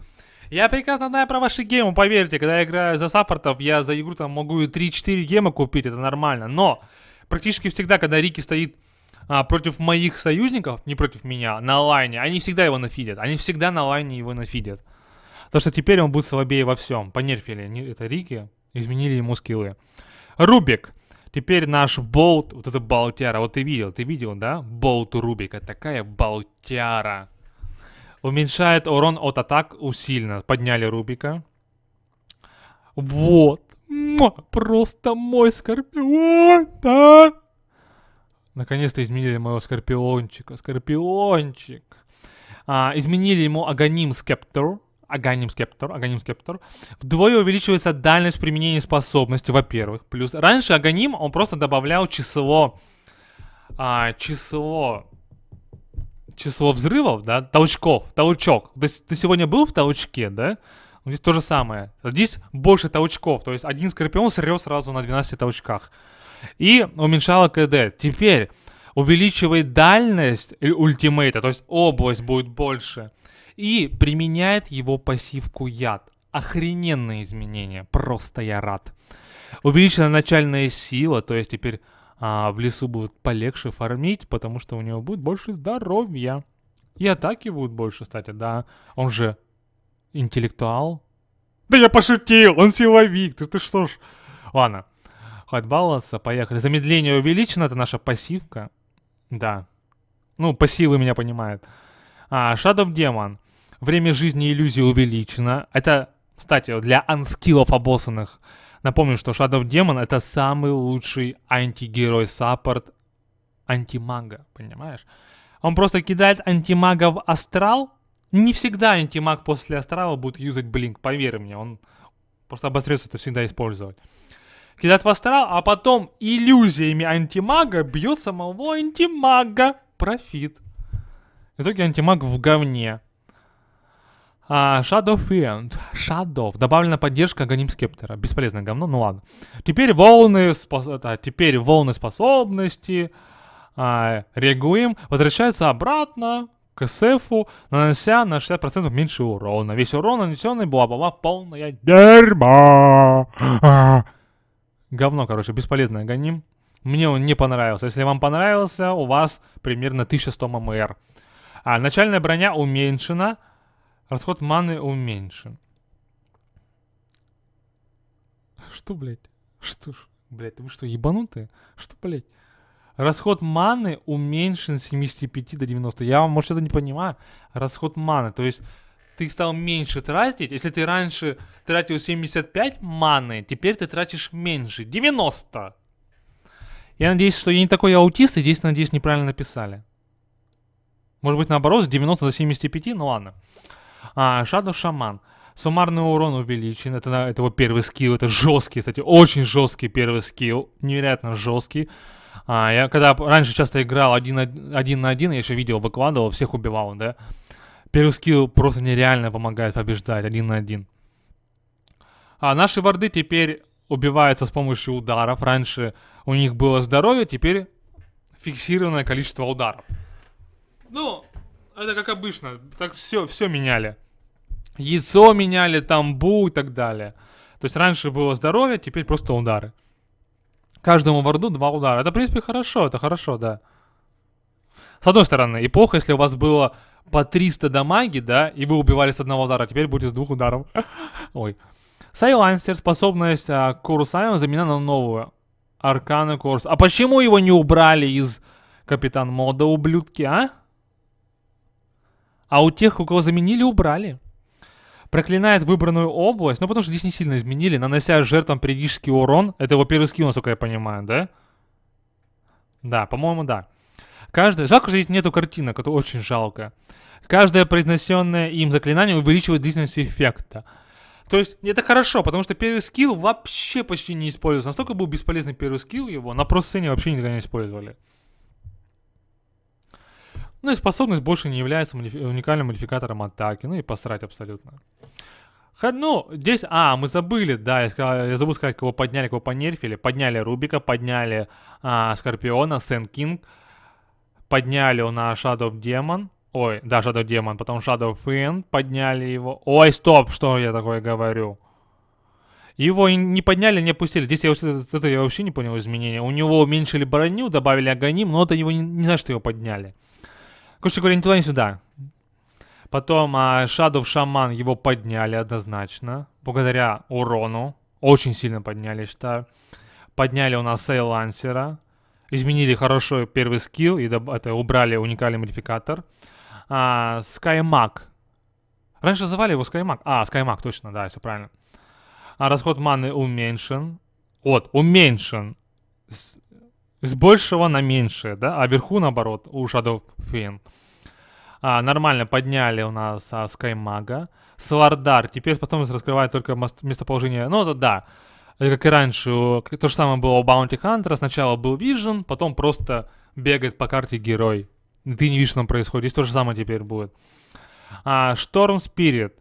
Я прекрасно знаю про ваши гемы, поверьте, когда я играю за саппортов, я за игру там могу и 3-4 гема купить, это нормально. Но практически всегда, когда Рики стоит а, против моих союзников, не против меня, на лайне, они всегда его нафидят. Они всегда на лайне его нафидят. То, что теперь он будет слабее во всем. Понерфили это Рики, изменили ему скиллы. Рубик. Теперь наш болт, вот это болтяра, вот ты видел, ты видел, да? Болт Рубика, такая болтяра. Уменьшает урон от атак усиленно. Подняли Рубика. Вот. Просто мой скорпион. Да. Наконец-то изменили моего скорпиончика. Скорпиончик. А, изменили ему аганим скептор. Аганим Скептор, Аганим Скептор, вдвое увеличивается дальность применения способности, во-первых. Плюс раньше Аганим, он просто добавлял число, а, число, число взрывов, да, толчков, толчок. То есть ты сегодня был в толчке, да? Здесь то же самое. Здесь больше толчков, то есть один скорпион срет сразу на 12 толчках и уменьшала КД. Теперь увеличивает дальность ультимейта, то есть область будет больше, и применяет его пассивку яд. Охрененные изменения, просто я рад. Увеличена начальная сила, то есть теперь а, в лесу будет полегче фармить, потому что у него будет больше здоровья. И атаки будут больше, кстати, да. Он же интеллектуал. Да я пошутил, он силовик, ты, ты что ж. Ладно, Хват поехали. Замедление увеличено, это наша пассивка. Да. Ну, пассивы меня понимают. А, Shadow Demon. Время жизни иллюзии увеличено. Это, кстати, для анскиллов обоссанных. Напомню, что Shadow Demon это самый лучший антигерой саппорт антимага, понимаешь? Он просто кидает антимага в астрал. Не всегда антимаг после астрала будет юзать блинк, поверь мне, он просто обострется это всегда использовать. Когда отвострал, а потом иллюзиями антимага бьет самого антимага. Профит. В итоге антимаг в говне. А, Shadow Fiend. Shadow. Добавлена поддержка Ганим Скептора. Бесполезное говно, ну ладно. Теперь волны, спос... а, теперь волны способности. А, Регуим возвращается обратно к СФу, нанося на 60% меньше урона. Весь урон нанесенный бла-бла-бла полная дерьма. Говно, короче, бесполезное гоним. Мне он не понравился. Если вам понравился, у вас примерно 1100 ММР. А, начальная броня уменьшена. Расход маны уменьшен. Что, блядь? Что ж, блядь, вы что, ебанутые? Что, блядь? Расход маны уменьшен с 75 до 90. Я, может, это не понимаю. Расход маны, то есть ты стал меньше тратить. Если ты раньше тратил 75 маны, теперь ты тратишь меньше. 90. Я надеюсь, что я не такой аутист, и здесь, надеюсь, неправильно написали. Может быть, наоборот, с 90 до 75, ну ладно. А, Shadow Шаман. Суммарный урон увеличен. Это, это его первый скилл. Это жесткий, кстати, очень жесткий первый скилл. Невероятно жесткий. А, я когда раньше часто играл один, один на один, я еще видео выкладывал, всех убивал, да. Первый скилл просто нереально помогает побеждать один на один. А наши варды теперь убиваются с помощью ударов. Раньше у них было здоровье, теперь фиксированное количество ударов. Ну, это как обычно, так все, все меняли. Яйцо меняли, тамбу и так далее. То есть раньше было здоровье, теперь просто удары. Каждому варду два удара. Это, в принципе, хорошо, это хорошо, да. С одной стороны, эпоха, если у вас было по 300 дамаги, да, и вы убивали с одного удара, теперь будете с двух ударов. Ой. Сайлансер, способность а, Курусаева заменена на новую. арканы Корс. А почему его не убрали из Капитан Мода, ублюдки, а? А у тех, у кого заменили, убрали. Проклинает выбранную область, ну потому что здесь не сильно изменили, нанося жертвам периодический урон. Это его первый скилл, насколько я понимаю, да? Да, по-моему, да. Каждый... Жалко, что здесь нету картинок, это очень жалко. Каждое произнесенное им заклинание увеличивает длительность эффекта. То есть это хорошо, потому что первый скилл вообще почти не используется. Настолько был бесполезный первый скилл его, на про-сцене вообще никогда не использовали. Ну и способность больше не является модифи- уникальным модификатором атаки. Ну и посрать абсолютно. Ха- ну, здесь... А, мы забыли, да, я, сказал, я забыл сказать, кого подняли, кого понерфили. Подняли Рубика, подняли а, Скорпиона, Сен Кинг. Подняли у нас Shadow Demon. Ой, да, Shadow Demon, потом Shadow Fin, подняли его. Ой, стоп, что я такое говорю? Его не подняли, не опустили. Здесь я, это я вообще не понял изменения. У него уменьшили броню, добавили агоним, но это его не, не знаю, что его подняли. Короче говоря, ни туда, ни сюда. Потом а, Shadow Шаман его подняли однозначно. Благодаря урону. Очень сильно подняли, считаю. Подняли у нас Сейл Лансера. Изменили хорошо первый скилл и это, убрали уникальный модификатор а, SkyMag. Раньше называли его SkyMag. А, SkyMag, точно, да, все правильно. А расход маны уменьшен. Вот, уменьшен. С, с большего на меньшее, да? А вверху, наоборот, у Shadow Fin. А, нормально подняли у нас а, SkyMag. Свардар. Теперь потом раскрывает только местоположение. Ну, это да. Это как и раньше. То же самое было у Bounty Hunter. Сначала был Vision, потом просто бегает по карте герой. Ты не видишь, что там происходит. Здесь то же самое теперь будет. А, Шторм Спирит.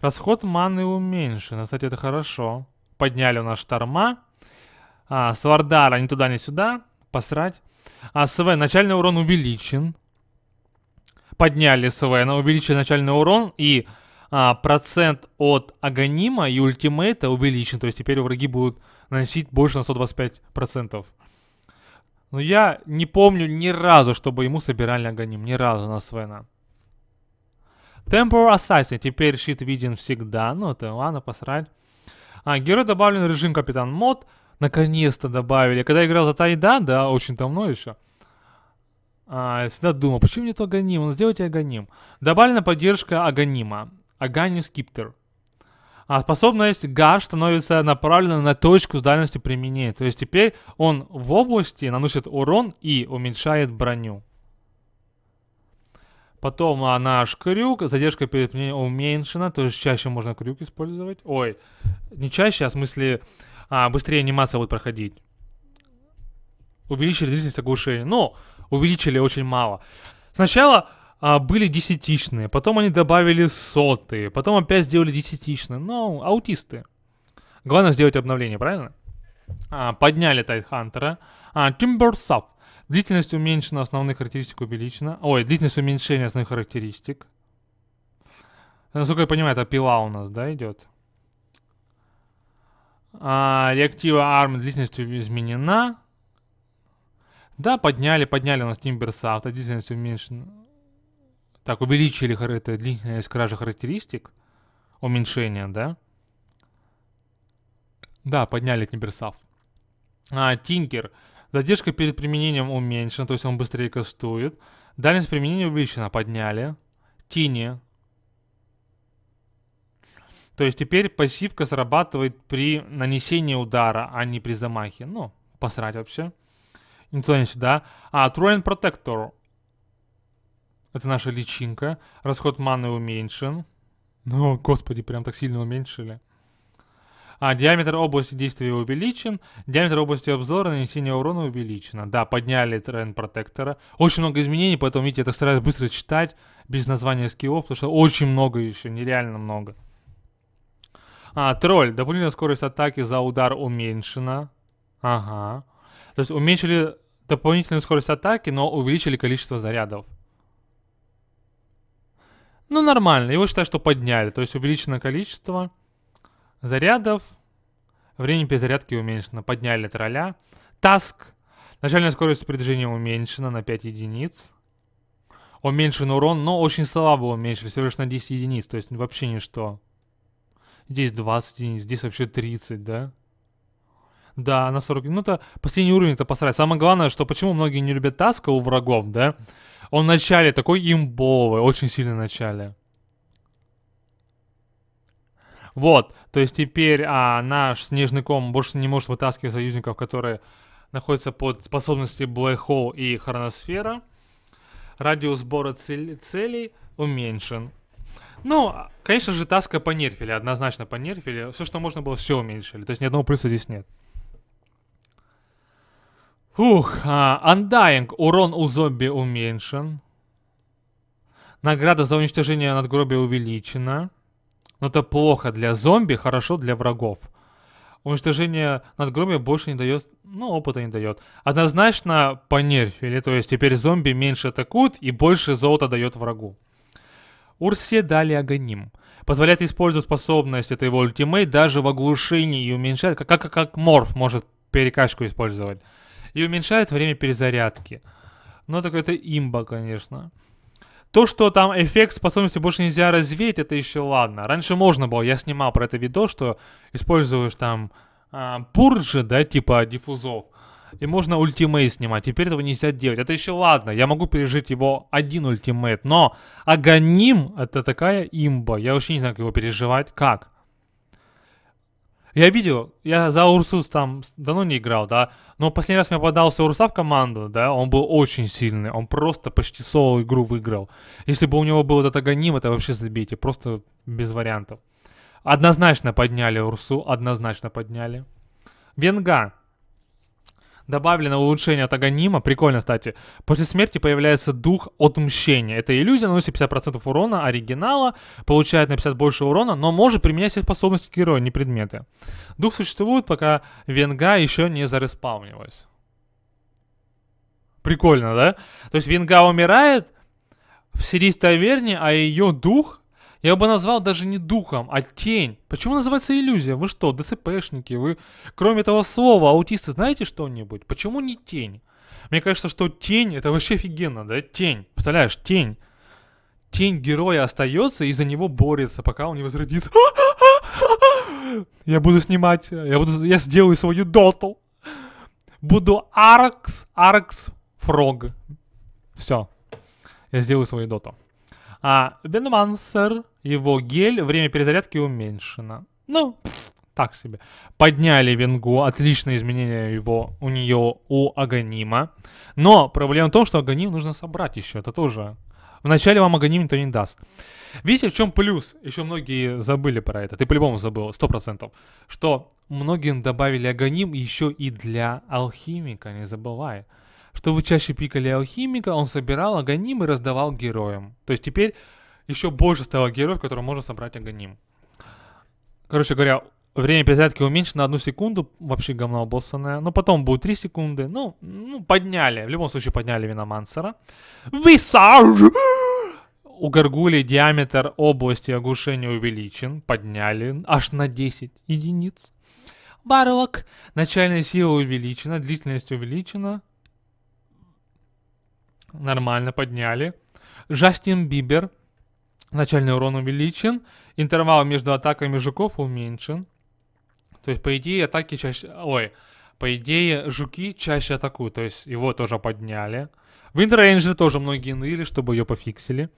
Расход маны уменьшен. Кстати, это хорошо. Подняли у нас шторма. А, Свардара ни туда, ни сюда. Посрать. А СВ начальный урон увеличен. Подняли СВ, на увеличили начальный урон и а, процент от агонима и ультимейта увеличен. То есть теперь враги будут наносить больше на 125%. Но ну, я не помню ни разу, чтобы ему собирали агоним. Ни разу на Свена. Temporal Assassin. Теперь щит виден всегда. Ну, это ладно, посрать. А, герой добавлен режим Капитан Мод. Наконец-то добавили. Когда я играл за Тайда, да, очень давно еще. А, я всегда думал, почему нет Аганим? Ну, сделайте Аганим. Добавлена поддержка Аганима. Агани Скиптер. А способность GAR становится направлена на точку с дальностью применения. То есть теперь он в области наносит урон и уменьшает броню. Потом а, наш крюк, задержка перед применением уменьшена, то есть чаще можно крюк использовать. Ой, не чаще, а в смысле а, быстрее анимация будет проходить. Увеличили длительность оглушения, но увеличили очень мало. Сначала а, были десятичные, потом они добавили сотые, потом опять сделали десятичные. Ну, аутисты. Главное сделать обновление, правильно? А, подняли Тайтхантера. А, Timbersaft. Длительность уменьшена, основных характеристик увеличена. Ой, длительность уменьшения основных характеристик. Насколько я понимаю, это пила у нас, да, идет? А, реактива ARM длительность изменена. Да, подняли, подняли у нас Timbersaft, а длительность уменьшена. Так, увеличили это длительность кражи характеристик, уменьшение, да? Да, подняли Тимберсав. А, Тинкер. Задержка перед применением уменьшена, то есть он быстрее кастует. Дальность применения увеличена, подняли. Тини. То есть теперь пассивка срабатывает при нанесении удара, а не при замахе. Ну, посрать вообще. Инфлюенс, да? А, Труэн Протектор. Это наша личинка. Расход маны уменьшен. Ну, господи, прям так сильно уменьшили. А, диаметр области действия увеличен, диаметр области обзора нанесения урона увеличено. Да, подняли тренд протектора. Очень много изменений, поэтому, видите, это стараюсь быстро читать, без названия скиллов, потому что очень много еще, нереально много. А, тролль. Дополнительная скорость атаки за удар уменьшена. Ага. То есть уменьшили дополнительную скорость атаки, но увеличили количество зарядов. Ну, нормально. Его считай, что подняли. То есть увеличено количество зарядов. Время перезарядки уменьшено. Подняли тролля. Таск. Начальная скорость передвижения уменьшена на 5 единиц. Уменьшен урон, но очень слабо уменьшили. Всего лишь на 10 единиц. То есть вообще ничто. Здесь 20 единиц, здесь вообще 30, да? Да, на 40. Ну, это последний уровень это посрать. Самое главное, что почему многие не любят таска у врагов, да? Он в начале такой имбовый, очень сильно в начале. Вот, то есть теперь а, наш снежный ком больше не может вытаскивать союзников, которые находятся под способностью Black Hole и Хроносфера. Радиус сбора цели целей уменьшен. Ну, конечно же, таска понерфили, однозначно понерфили. Все, что можно было, все уменьшили. То есть ни одного плюса здесь нет. Фух, а, Undying. Урон у зомби уменьшен. Награда за уничтожение надгробия увеличена. Но это плохо для зомби, хорошо для врагов. Уничтожение надгробия больше не дает, ну, опыта не дает. Однозначно по нерфили, то есть теперь зомби меньше атакуют и больше золота дает врагу. Урсе дали агоним. Позволяет использовать способность, это его ультимейт, даже в оглушении и уменьшать, как, как, как морф может перекачку использовать и уменьшает время перезарядки. Но ну, такое это имба, конечно. То, что там эффект способности больше нельзя развеять, это еще ладно. Раньше можно было, я снимал про это видео, что используешь там э, да, типа диффузов, и можно ультимейт снимать. Теперь этого нельзя делать. Это еще ладно, я могу пережить его один ультимейт, но агоним это такая имба. Я вообще не знаю, как его переживать, как. Я видел, я за Урсус там давно не играл, да, но последний раз мне попадался Урса в команду, да, он был очень сильный, он просто почти соло игру выиграл. Если бы у него был этот агоним, это вообще забейте, просто без вариантов. Однозначно подняли Урсу, однозначно подняли. Венга добавлено улучшение от Аганима. Прикольно, кстати. После смерти появляется дух отмщения. Это иллюзия, наносит 50% урона оригинала, получает на 50 больше урона, но может применять все способности героя, не предметы. Дух существует, пока Венга еще не зареспаунилась. Прикольно, да? То есть Венга умирает в сидит в таверне, а ее дух я бы назвал даже не духом, а тень. Почему называется иллюзия? Вы что, ДЦПшники? Вы, кроме этого слова, аутисты знаете что-нибудь? Почему не тень? Мне кажется, что тень, это вообще офигенно, да? Тень, представляешь, тень. Тень героя остается и за него борется, пока он не возродится. Я буду снимать, я, буду, я сделаю свою доту. Буду Аркс, Аркс Фрог. Все. Я сделаю свою доту. А Веномансер, его гель, время перезарядки уменьшено. Ну, так себе. Подняли Венгу, отличное изменение его у нее у Аганима. Но проблема в том, что Аганим нужно собрать еще. Это тоже Вначале вам агоним никто не даст. Видите, в чем плюс? Еще многие забыли про это. Ты по-любому забыл, сто процентов. Что многим добавили агоним еще и для алхимика, не забывай. Чтобы чаще пикали алхимика, он собирал аганим и раздавал героям. То есть теперь еще больше стало героев, которые можно собрать аганим. Короче говоря, время перезарядки уменьшено на одну секунду, вообще говно боссанное. Но потом будет 3 секунды. Ну, ну, подняли. В любом случае подняли виномансера. Висаж! У горгули диаметр области оглушения увеличен. Подняли аж на 10 единиц. Барлок. Начальная сила увеличена, длительность увеличена. Нормально подняли. Джастин Бибер. Начальный урон увеличен. Интервал между атаками жуков уменьшен. То есть, по идее, атаки чаще... Ой, по идее, жуки чаще атакуют. То есть, его тоже подняли. Winter Ranger тоже многие ныли, чтобы ее пофиксили.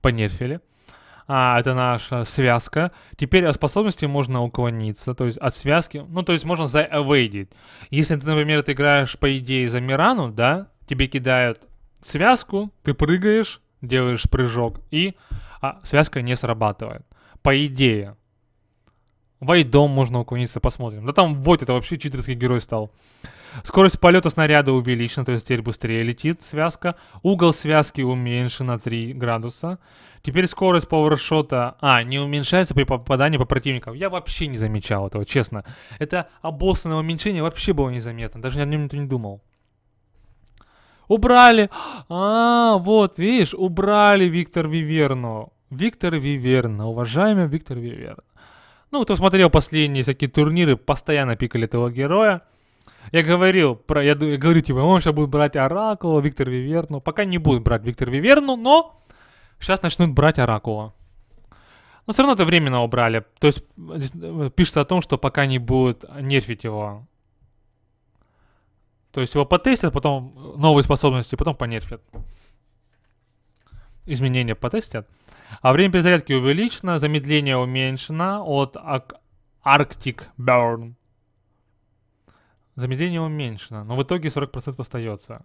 Понерфили. А, это наша связка. Теперь от способности можно уклониться, то есть от связки, ну, то есть можно заэвейдить. Если ты, например, ты играешь, по идее, за Мирану, да, тебе кидают связку, ты прыгаешь, делаешь прыжок, и а, связка не срабатывает. По идее. войдом можно уклониться, посмотрим. Да там вот это вообще читерский герой стал. Скорость полета снаряда увеличена, то есть теперь быстрее летит связка. Угол связки уменьшен на 3 градуса. Теперь скорость пауэршота... А, не уменьшается при попадании по противникам. Я вообще не замечал этого, честно. Это обоссанное уменьшение вообще было незаметно. Даже ни о нем никто не думал. Убрали! А, вот, видишь, убрали Виктор Виверну. Виктор Виверна, уважаемый Виктор Виверна. Ну, кто смотрел последние всякие турниры, постоянно пикали этого героя. Я говорил про, я, я говорю, типа, он сейчас будет брать Оракула, Виктор Виверну. Пока не будут брать Виктор Виверну, но сейчас начнут брать Оракула. Но все равно это временно убрали. То есть э, э, пишется о том, что пока не будут нерфить его. То есть его потестят, потом новые способности, потом понерфят. Изменения потестят. А время перезарядки увеличено, замедление уменьшено от Arctic Burn. Замедление уменьшено, но в итоге 40% остается.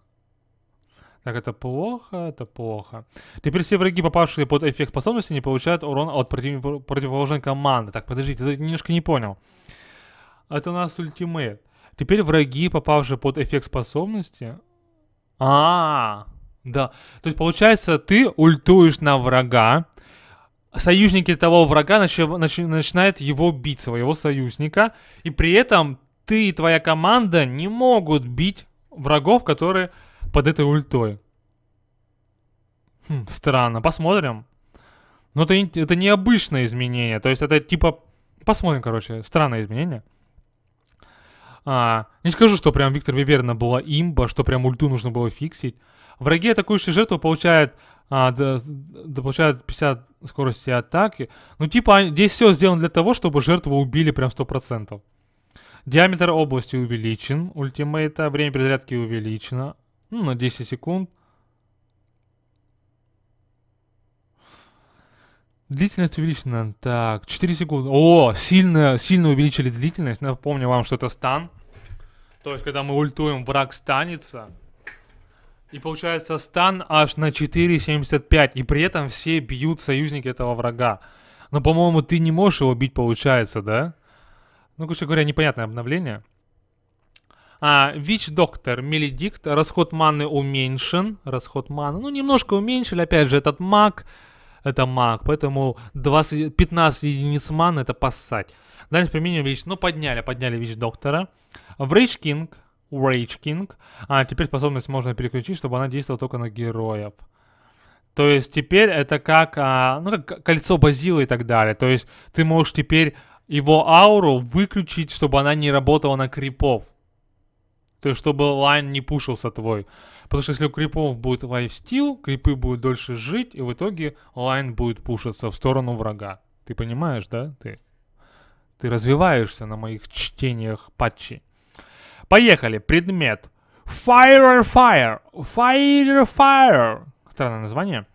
Так, это плохо, это плохо. Теперь все враги, попавшие под эффект способности, не получают урон от против... противоположной команды. Так, подождите, я немножко не понял. Это у нас ультимейт. Теперь враги, попавшие под эффект способности... А, -а, а, да. То есть, получается, ты ультуешь на врага, союзники того врага начи начи начинают его бить, своего союзника, и при этом ты и твоя команда не могут бить врагов, которые под этой ультой. Хм, странно, посмотрим. Но ну, это, это необычное изменение, то есть это типа... Посмотрим, короче, странное изменение. А, не скажу, что прям Виктор Виверна была имба, что прям ульту нужно было фиксить. Враги, атакующие жертву, получают, а, да, да, получают 50 скорости атаки. Ну, типа, здесь все сделано для того, чтобы жертву убили прям 100%. Диаметр области увеличен, ультимейта, время перезарядки увеличено ну, на 10 секунд. Длительность увеличена. Так, 4 секунды. О, сильно, сильно увеличили длительность. Напомню вам, что это стан. То есть, когда мы ультуем, враг станется. И получается стан аж на 4,75. И при этом все бьют союзники этого врага. Но, по-моему, ты не можешь его бить, получается, да? Ну, короче говоря, непонятное обновление. А, Вич Доктор, Меледикт, расход маны уменьшен. Расход маны, ну, немножко уменьшили, опять же, этот маг это маг, поэтому 20, 15 единиц ман это поссать. Дальше применение, вещь, ну подняли, подняли вещь доктора. В Rage King, Rage King, а теперь способность можно переключить, чтобы она действовала только на героев. То есть теперь это как, а, ну, как кольцо Базилы и так далее. То есть ты можешь теперь его ауру выключить, чтобы она не работала на крипов. То есть чтобы лайн не пушился твой. Потому что если у крипов будет лайфстил, крипы будут дольше жить, и в итоге лайн будет пушиться в сторону врага. Ты понимаешь, да? Ты, ты развиваешься на моих чтениях патчи. Поехали. Предмет. Fire, fire. Fire, fire. Странное название.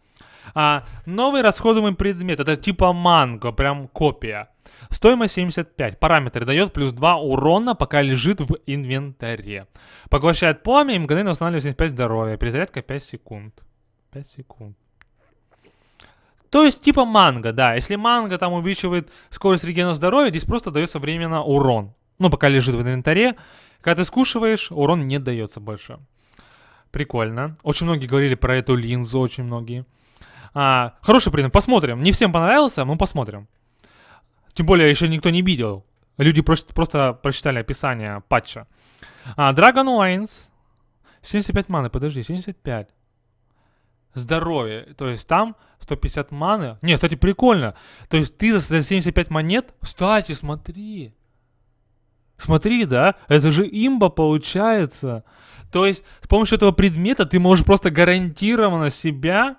А, новый расходуемый предмет, это типа манго, прям копия. Стоимость 75. Параметр дает плюс 2 урона, пока лежит в инвентаре. Поглощает пламя и мгновенно восстанавливает 75 здоровья. Перезарядка 5 секунд. 5 секунд. То есть типа манго, да. Если манго там увеличивает скорость регена здоровья, здесь просто дается временно урон. Ну, пока лежит в инвентаре. Когда ты скушиваешь, урон не дается больше. Прикольно. Очень многие говорили про эту линзу, очень многие. А, хороший принцип, посмотрим. Не всем понравился, мы посмотрим. Тем более еще никто не видел. Люди просто, просто прочитали описание патча. А, Dragon Lines. 75 маны, подожди, 75. Здоровье. То есть там 150 маны. Не, кстати, прикольно. То есть ты за 75 монет... Кстати, смотри. Смотри, да? Это же имба получается. То есть с помощью этого предмета ты можешь просто гарантированно себя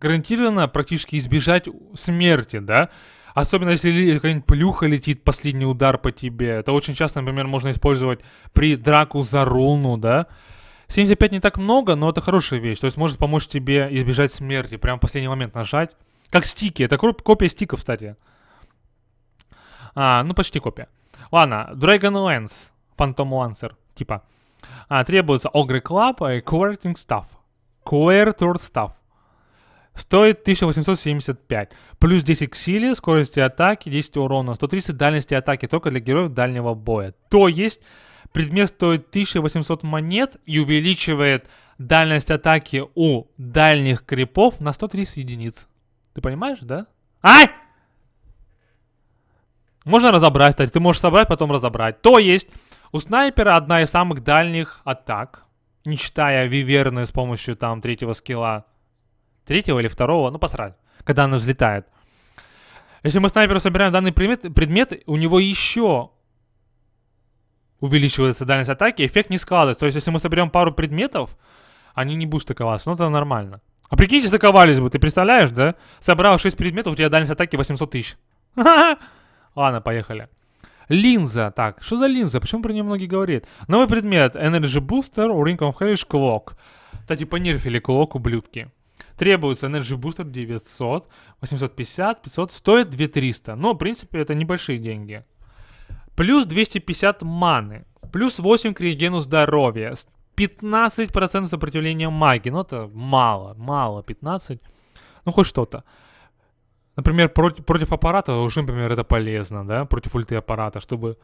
гарантированно практически избежать смерти, да? Особенно если какая-нибудь плюха летит, последний удар по тебе. Это очень часто, например, можно использовать при драку за руну, да? 75 не так много, но это хорошая вещь. То есть может помочь тебе избежать смерти. Прям в последний момент нажать. Как стики. Это копия стиков, кстати. А, ну, почти копия. Ладно, Dragon Lance. Phantom Lancer. Типа. А, требуется Ogre Club и Quarting Stuff. Quarter Stuff. Стоит 1875. Плюс 10 к силе, скорости атаки, 10 урона, 130 дальности атаки только для героев дальнего боя. То есть предмет стоит 1800 монет и увеличивает дальность атаки у дальних крипов на 130 единиц. Ты понимаешь, да? Ай! Можно разобрать, кстати. Ты можешь собрать, потом разобрать. То есть, у снайпера одна из самых дальних атак, не считая виверны с помощью там третьего скилла третьего или второго, ну посрать, когда она взлетает. Если мы снайперу собираем данный предмет, предмет у него еще увеличивается дальность атаки, эффект не складывается. То есть, если мы соберем пару предметов, они не будут стыковаться, но ну, это нормально. А прикиньте, стыковались бы, ты представляешь, да? Собрал 6 предметов, у тебя дальность атаки 800 тысяч. Ладно, поехали. Линза. Так, что за линза? Почему про нее многие говорят? Новый предмет. Energy Booster, Ring of Heritage, Clock. Кстати, понерфили Clock, ублюдки. Требуется Energy Booster 900, 850, 500, стоит 2300. Но, в принципе, это небольшие деньги. Плюс 250 маны, плюс 8 к регену здоровья, 15% сопротивления магии. Ну, это мало, мало, 15. Ну, хоть что-то. Например, против, против аппарата уже, например, это полезно, да, против ульты аппарата, чтобы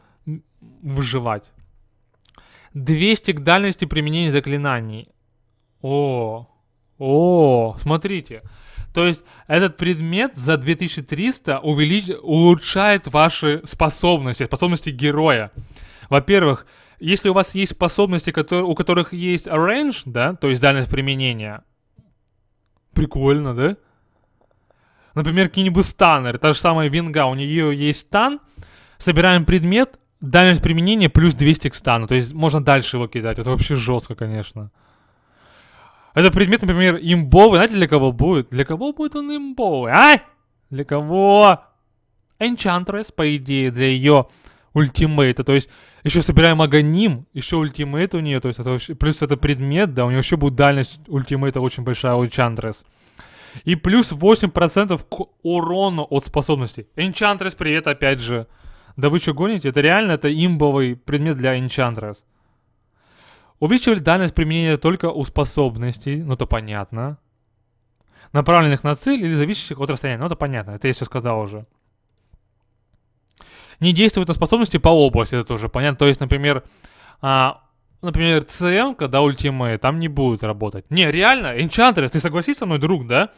выживать. 200 к дальности применения заклинаний. О, о, смотрите. То есть этот предмет за 2300 увелич... улучшает ваши способности, способности героя. Во-первых, если у вас есть способности, у которых есть range, да, то есть дальность применения, прикольно, да? Например, какие-нибудь станнеры, та же самая винга, у нее есть стан, собираем предмет, дальность применения плюс 200 к стану, то есть можно дальше его кидать, это вообще жестко, конечно. Это предмет, например, имбовый. Знаете, для кого будет? Для кого будет он имбовый? А? Для кого? Enchantress, по идее, для ее ультимейта. То есть, еще собираем агоним, еще ультимейт у нее. То есть, это вообще, плюс это предмет, да, у нее вообще будет дальность ультимейта очень большая у Enchantress. И плюс 8% к урону от способностей. Enchantress, привет, опять же. Да вы что гоните? Это реально, это имбовый предмет для Enchantress. Увеличивали дальность применения только у способностей, ну то понятно. Направленных на цель или зависящих от расстояния, ну это понятно, это я сейчас сказал уже. Не действует на способности по области, это тоже понятно. То есть, например, а, например, ЦМ, когда ультимы, там не будет работать. Не, реально, Enchantress, ты согласись со мной, друг, да?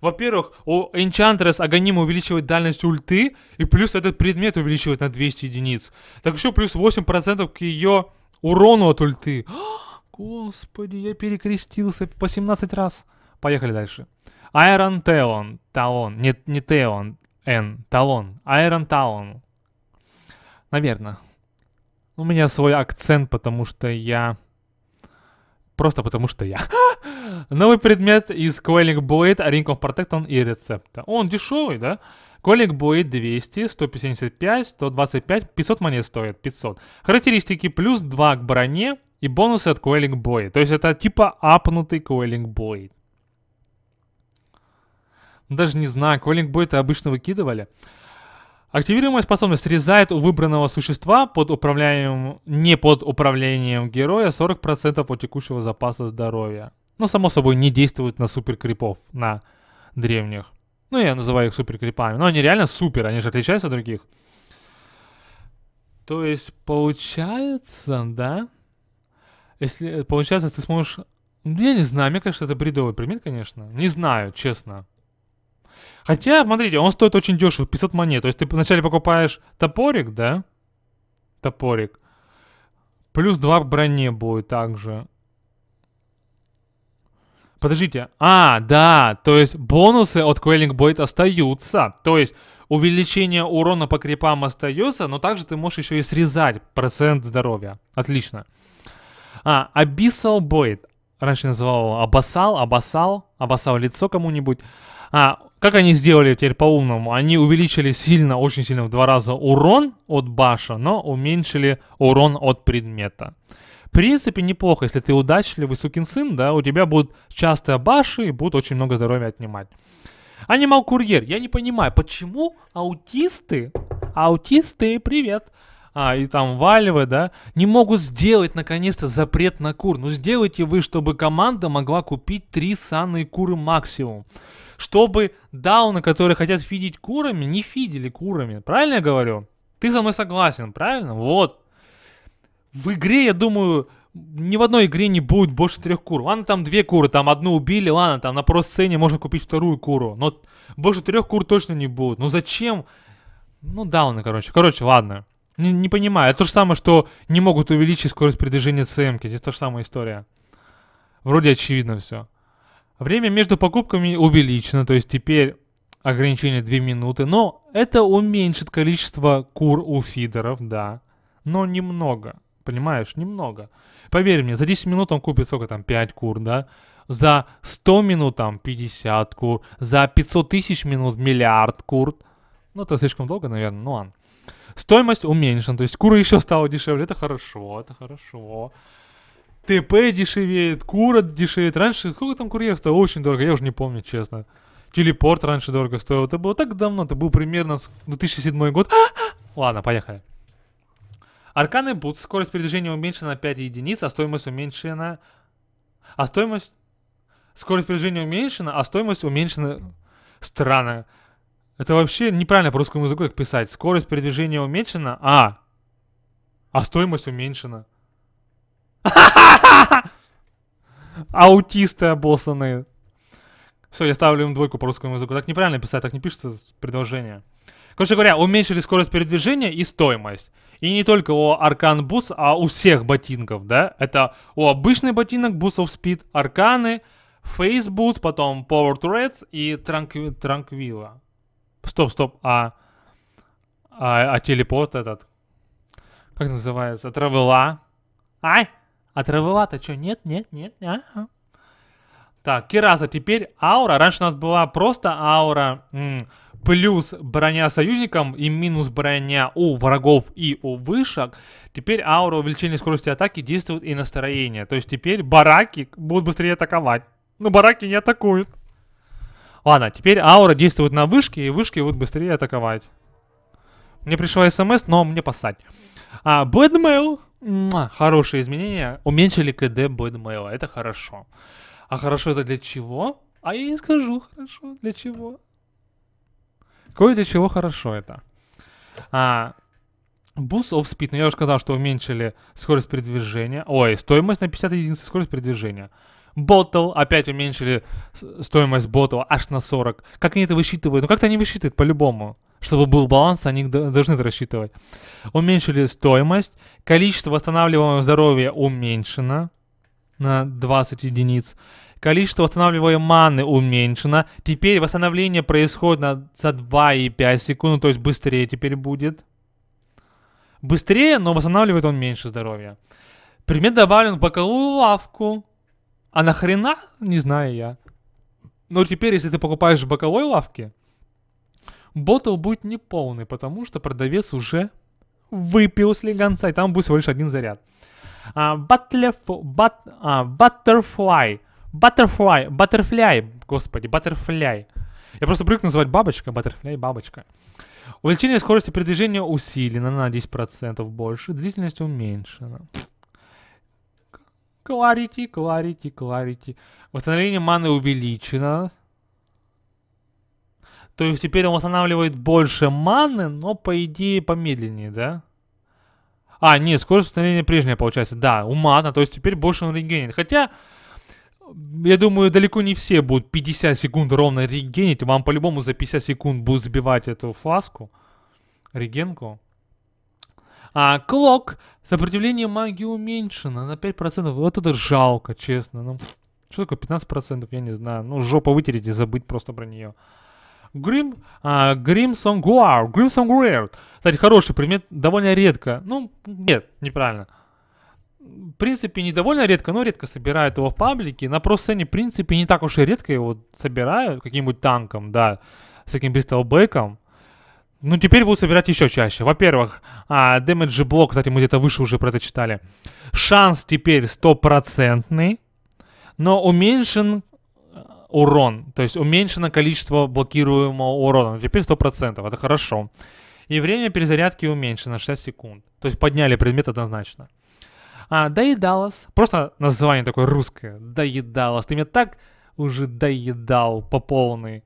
Во-первых, у Enchantress Аганима увеличивает дальность ульты, и плюс этот предмет увеличивает на 200 единиц. Так еще плюс 8% к ее Урону от ульты. Господи, я перекрестился по 17 раз. Поехали дальше. Айрон Теон. Талон. Нет, не Теон. Н. Талон. Айрон Талон. Наверное. У меня свой акцент, потому что я... Просто потому что я. Новый предмет из Quelling Blade, Ring of Protection и рецепта. Он дешевый, да? Колик будет 200, 175, 125, 500 монет стоит, 500. Характеристики плюс 2 к броне и бонусы от Койлинг Боя. То есть это типа апнутый Койлинг Бой. Даже не знаю, Койлинг Бой-то обычно выкидывали. Активируемая способность срезает у выбранного существа под управлением не под управлением героя 40% от текущего запаса здоровья. Но само собой не действует на суперкрипов, на древних. Ну, я называю их супер крипами. Но они реально супер, они же отличаются от других. То есть, получается, да? Если, э, получается, ты сможешь... Ну, я не знаю, мне кажется, это бредовый предмет, конечно. Не знаю, честно. Хотя, смотрите, он стоит очень дешево, 500 монет. То есть ты вначале покупаешь топорик, да? Топорик. Плюс 2 к броне будет также. Подождите. А, да, то есть бонусы от Quelling Blade остаются. То есть увеличение урона по крипам остается, но также ты можешь еще и срезать процент здоровья. Отлично. А, Abyssal Blade. Раньше называл Абасал, Абасал, Абасал лицо кому-нибудь. А, как они сделали теперь по-умному? Они увеличили сильно, очень сильно в два раза урон от баша, но уменьшили урон от предмета. В принципе, неплохо, если ты удачливый сукин сын, да, у тебя будут частые баши и будут очень много здоровья отнимать. Анимал Курьер. Я не понимаю, почему аутисты, аутисты, привет, а, и там Валевы, да, не могут сделать, наконец-то, запрет на кур. Ну, сделайте вы, чтобы команда могла купить три санные куры максимум. Чтобы дауны, которые хотят фидить курами, не фидили курами. Правильно я говорю? Ты со мной согласен, правильно? Вот в игре, я думаю, ни в одной игре не будет больше трех кур. Ладно, там две куры, там одну убили, ладно, там на про-сцене можно купить вторую куру. Но больше трех кур точно не будет. Ну зачем? Ну да, дауны, короче. Короче, ладно. Не, не понимаю. Это то же самое, что не могут увеличить скорость передвижения ЦМ. Здесь та же самая история. Вроде очевидно все. Время между покупками увеличено, то есть теперь ограничение 2 минуты. Но это уменьшит количество кур у фидеров, да. Но немного понимаешь? Немного. Поверь мне, за 10 минут он купит сколько там, 5 кур, да? За 100 минут там 50 кур, за 500 тысяч минут миллиард кур. Ну, это слишком долго, наверное, ну ладно. Стоимость уменьшена, то есть кура еще стала дешевле, это хорошо, это хорошо. ТП дешевеет, кура дешевеет. Раньше сколько там курьер стоил? Очень дорого, я уже не помню, честно. Телепорт раньше дорого стоил. Это было так давно, это был примерно 2007 год. Ладно, поехали. Арканы Бутс. Скорость передвижения уменьшена на 5 единиц, а стоимость уменьшена... А стоимость... Скорость передвижения уменьшена, а стоимость уменьшена... Странно. Это вообще неправильно по русскому языку как писать. Скорость передвижения уменьшена, а... А стоимость уменьшена. Аутисты обоссанные. Все, я ставлю им двойку по русскому языку. Так неправильно писать, так не пишется предложение. Короче говоря, уменьшили скорость передвижения и стоимость. И не только у Аркан Бус, а у всех ботинков, да? Это у обычных ботинок Бусов Спид, Арканы, Face Boots, потом Power Turrets и Транквила. стоп, стоп, а, а, а телепорт этот? Как называется? Травела? Ай! А травела-то что, нет, нет, нет, ага. Так, Кираса, теперь аура. Раньше у нас была просто аура... М плюс броня союзникам и минус броня у врагов и у вышек, теперь аура увеличения скорости атаки действует и настроение. То есть теперь бараки будут быстрее атаковать. Но ну, бараки не атакуют. Ладно, теперь аура действует на вышки, и вышки будут быстрее атаковать. Мне пришла смс, но мне посать. А, Бэдмейл. Хорошие изменения. Уменьшили КД Бэдмейла. Это хорошо. А хорошо это для чего? А я не скажу хорошо, для чего. Кое для чего хорошо это. А, Boost of Speed, но ну, я уже сказал, что уменьшили скорость передвижения. Ой, стоимость на 50 единиц скорость передвижения. Ботл, опять уменьшили стоимость ботла аж на 40. Как они это высчитывают? Ну как-то они высчитывают по-любому. Чтобы был баланс, они должны это рассчитывать. Уменьшили стоимость. Количество восстанавливаемого здоровья уменьшено на 20 единиц. Количество восстанавливаемой маны уменьшено. Теперь восстановление происходит на, за 2,5 секунд, ну, то есть быстрее теперь будет. Быстрее, но восстанавливает он меньше здоровья. Примет добавлен в боковую лавку. А нахрена? Не знаю я. Но теперь, если ты покупаешь в боковой лавке, ботл будет неполный, потому что продавец уже выпил слегонца, и там будет всего лишь один заряд. А, but, а, butterfly. Butterfly. Butterfly. Господи, butterfly. Я просто привык называть бабочка, butterfly, бабочка. Увеличение скорости передвижения усилено на 10% больше, длительность уменьшена. Кларити, кларити, кларити. Восстановление маны увеличено. То есть теперь он восстанавливает больше маны, но по идее помедленнее, да? А, нет, скорость восстановления прежняя получается. Да, уматно, то есть теперь больше он регенит. Хотя, я думаю, далеко не все будут 50 секунд ровно регенить. Вам по-любому за 50 секунд будут забивать эту фласку. Регенку. А, Клок. Сопротивление магии уменьшено на 5%. Вот это жалко, честно. Ну, что такое 15%? Я не знаю. Ну, жопа вытереть и забыть просто про нее. Грим, а, Грим Сонгуар, Грим Сонгуэр. Кстати, хороший предмет, довольно редко. Ну, нет, неправильно. В принципе, не довольно редко, но редко собирают его в паблике. На просцене, в принципе, не так уж и редко его собирают каким-нибудь танком, да, с таким бристлбэком. Ну, теперь будут собирать еще чаще. Во-первых, а, Damage Block, кстати, мы где-то выше уже про это читали. Шанс теперь стопроцентный, но уменьшен урон, то есть уменьшено количество блокируемого урона, ну, теперь 100%, это хорошо. И время перезарядки уменьшено 6 секунд, то есть подняли предмет однозначно. А, доедалось, просто название такое русское, доедалось, ты меня так уже доедал по полной.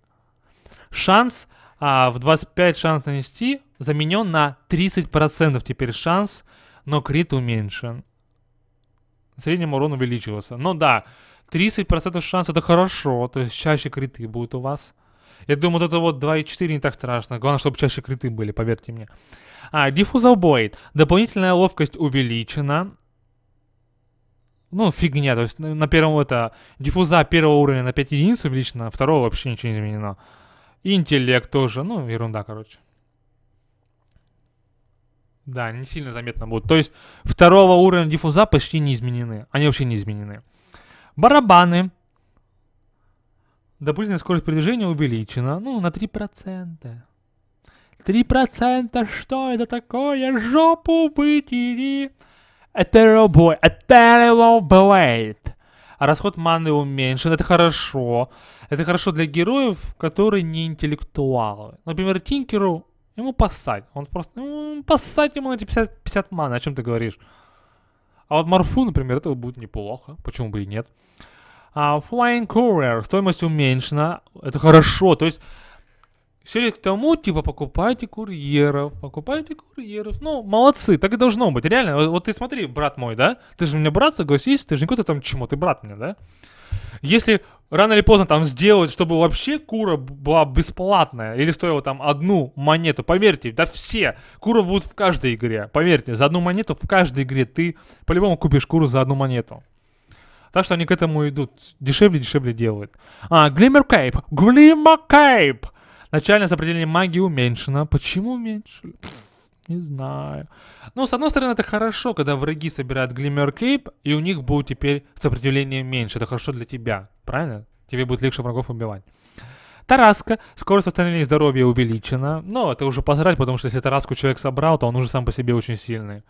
Шанс а, в 25 шанс нанести заменен на 30% теперь шанс, но крит уменьшен. В среднем урон увеличивался. но ну да, 30% шанс это хорошо, то есть чаще криты будут у вас. Я думаю, вот это вот 2.4 не так страшно. Главное, чтобы чаще криты были, поверьте мне. А, диффузал Бойд. Дополнительная ловкость увеличена. Ну, фигня. То есть на первом это... Диффуза первого уровня на 5 единиц увеличена, второго вообще ничего не изменено. интеллект тоже. Ну, ерунда, короче. Да, не сильно заметно будет. То есть второго уровня диффуза почти не изменены. Они вообще не изменены. Барабаны. Дополнительная скорость передвижения увеличена. Ну, на 3%. 3% что это такое? Жопу вытери. Это робой. Это лоблейд. А расход маны уменьшен. Это хорошо. Это хорошо для героев, которые не интеллектуалы. Например, Тинкеру ему поссать. Он просто... Ну, поссать ему на эти 50, 50 маны. О чем ты говоришь? А вот Марфу, например, этого будет неплохо. Почему бы и нет? А Flying Courier, стоимость уменьшена. Это хорошо. То есть, все ли к тому, типа, покупайте курьеров, покупайте курьеров. Ну, молодцы, так и должно быть. Реально, вот, вот ты смотри, брат мой, да? Ты же у мне брат, согласись, ты же не какой-то там чмо, ты брат мне, да? Если рано или поздно там сделают, чтобы вообще кура была бесплатная или стоила там одну монету. Поверьте, да все. кура будут в каждой игре. Поверьте, за одну монету в каждой игре ты по-любому купишь куру за одну монету. Так что они к этому идут. Дешевле, дешевле делают. А, глиммер кейп, глиммер кейп, Начальное сопротивление магии уменьшено. Почему уменьшили? Не знаю. Ну с одной стороны, это хорошо, когда враги собирают Glimmer Cape, и у них будет теперь сопротивление меньше. Это хорошо для тебя, правильно? Тебе будет легче врагов убивать. Тараска. Скорость восстановления здоровья увеличена. Но это уже посрать, потому что если Тараску человек собрал, то он уже сам по себе очень сильный.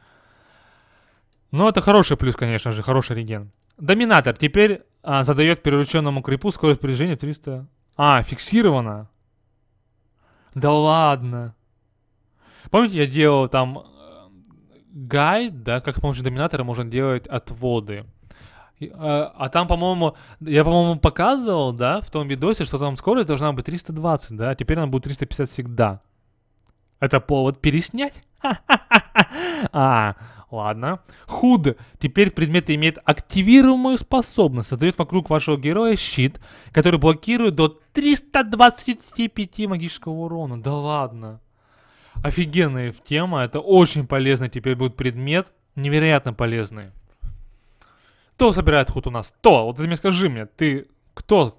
Но это хороший плюс, конечно же, хороший реген. Доминатор. Теперь а, задает перерученному крипу скорость передвижения 300... А, фиксировано. Да ладно. Помните, я делал там э, гайд, да, как с помощью доминатора можно делать отводы. Э, а, там, по-моему, я, по-моему, показывал, да, в том видосе, что там скорость должна быть 320, да, а теперь она будет 350 всегда. Это повод переснять? А, ладно. Худ. Теперь предмет имеет активируемую способность. Создает вокруг вашего героя щит, который блокирует до 325 магического урона. Да ладно. Офигенная тема, это очень полезный теперь будет предмет, невероятно полезный. Кто собирает худ у нас? Кто? Вот ты мне скажи мне, ты кто?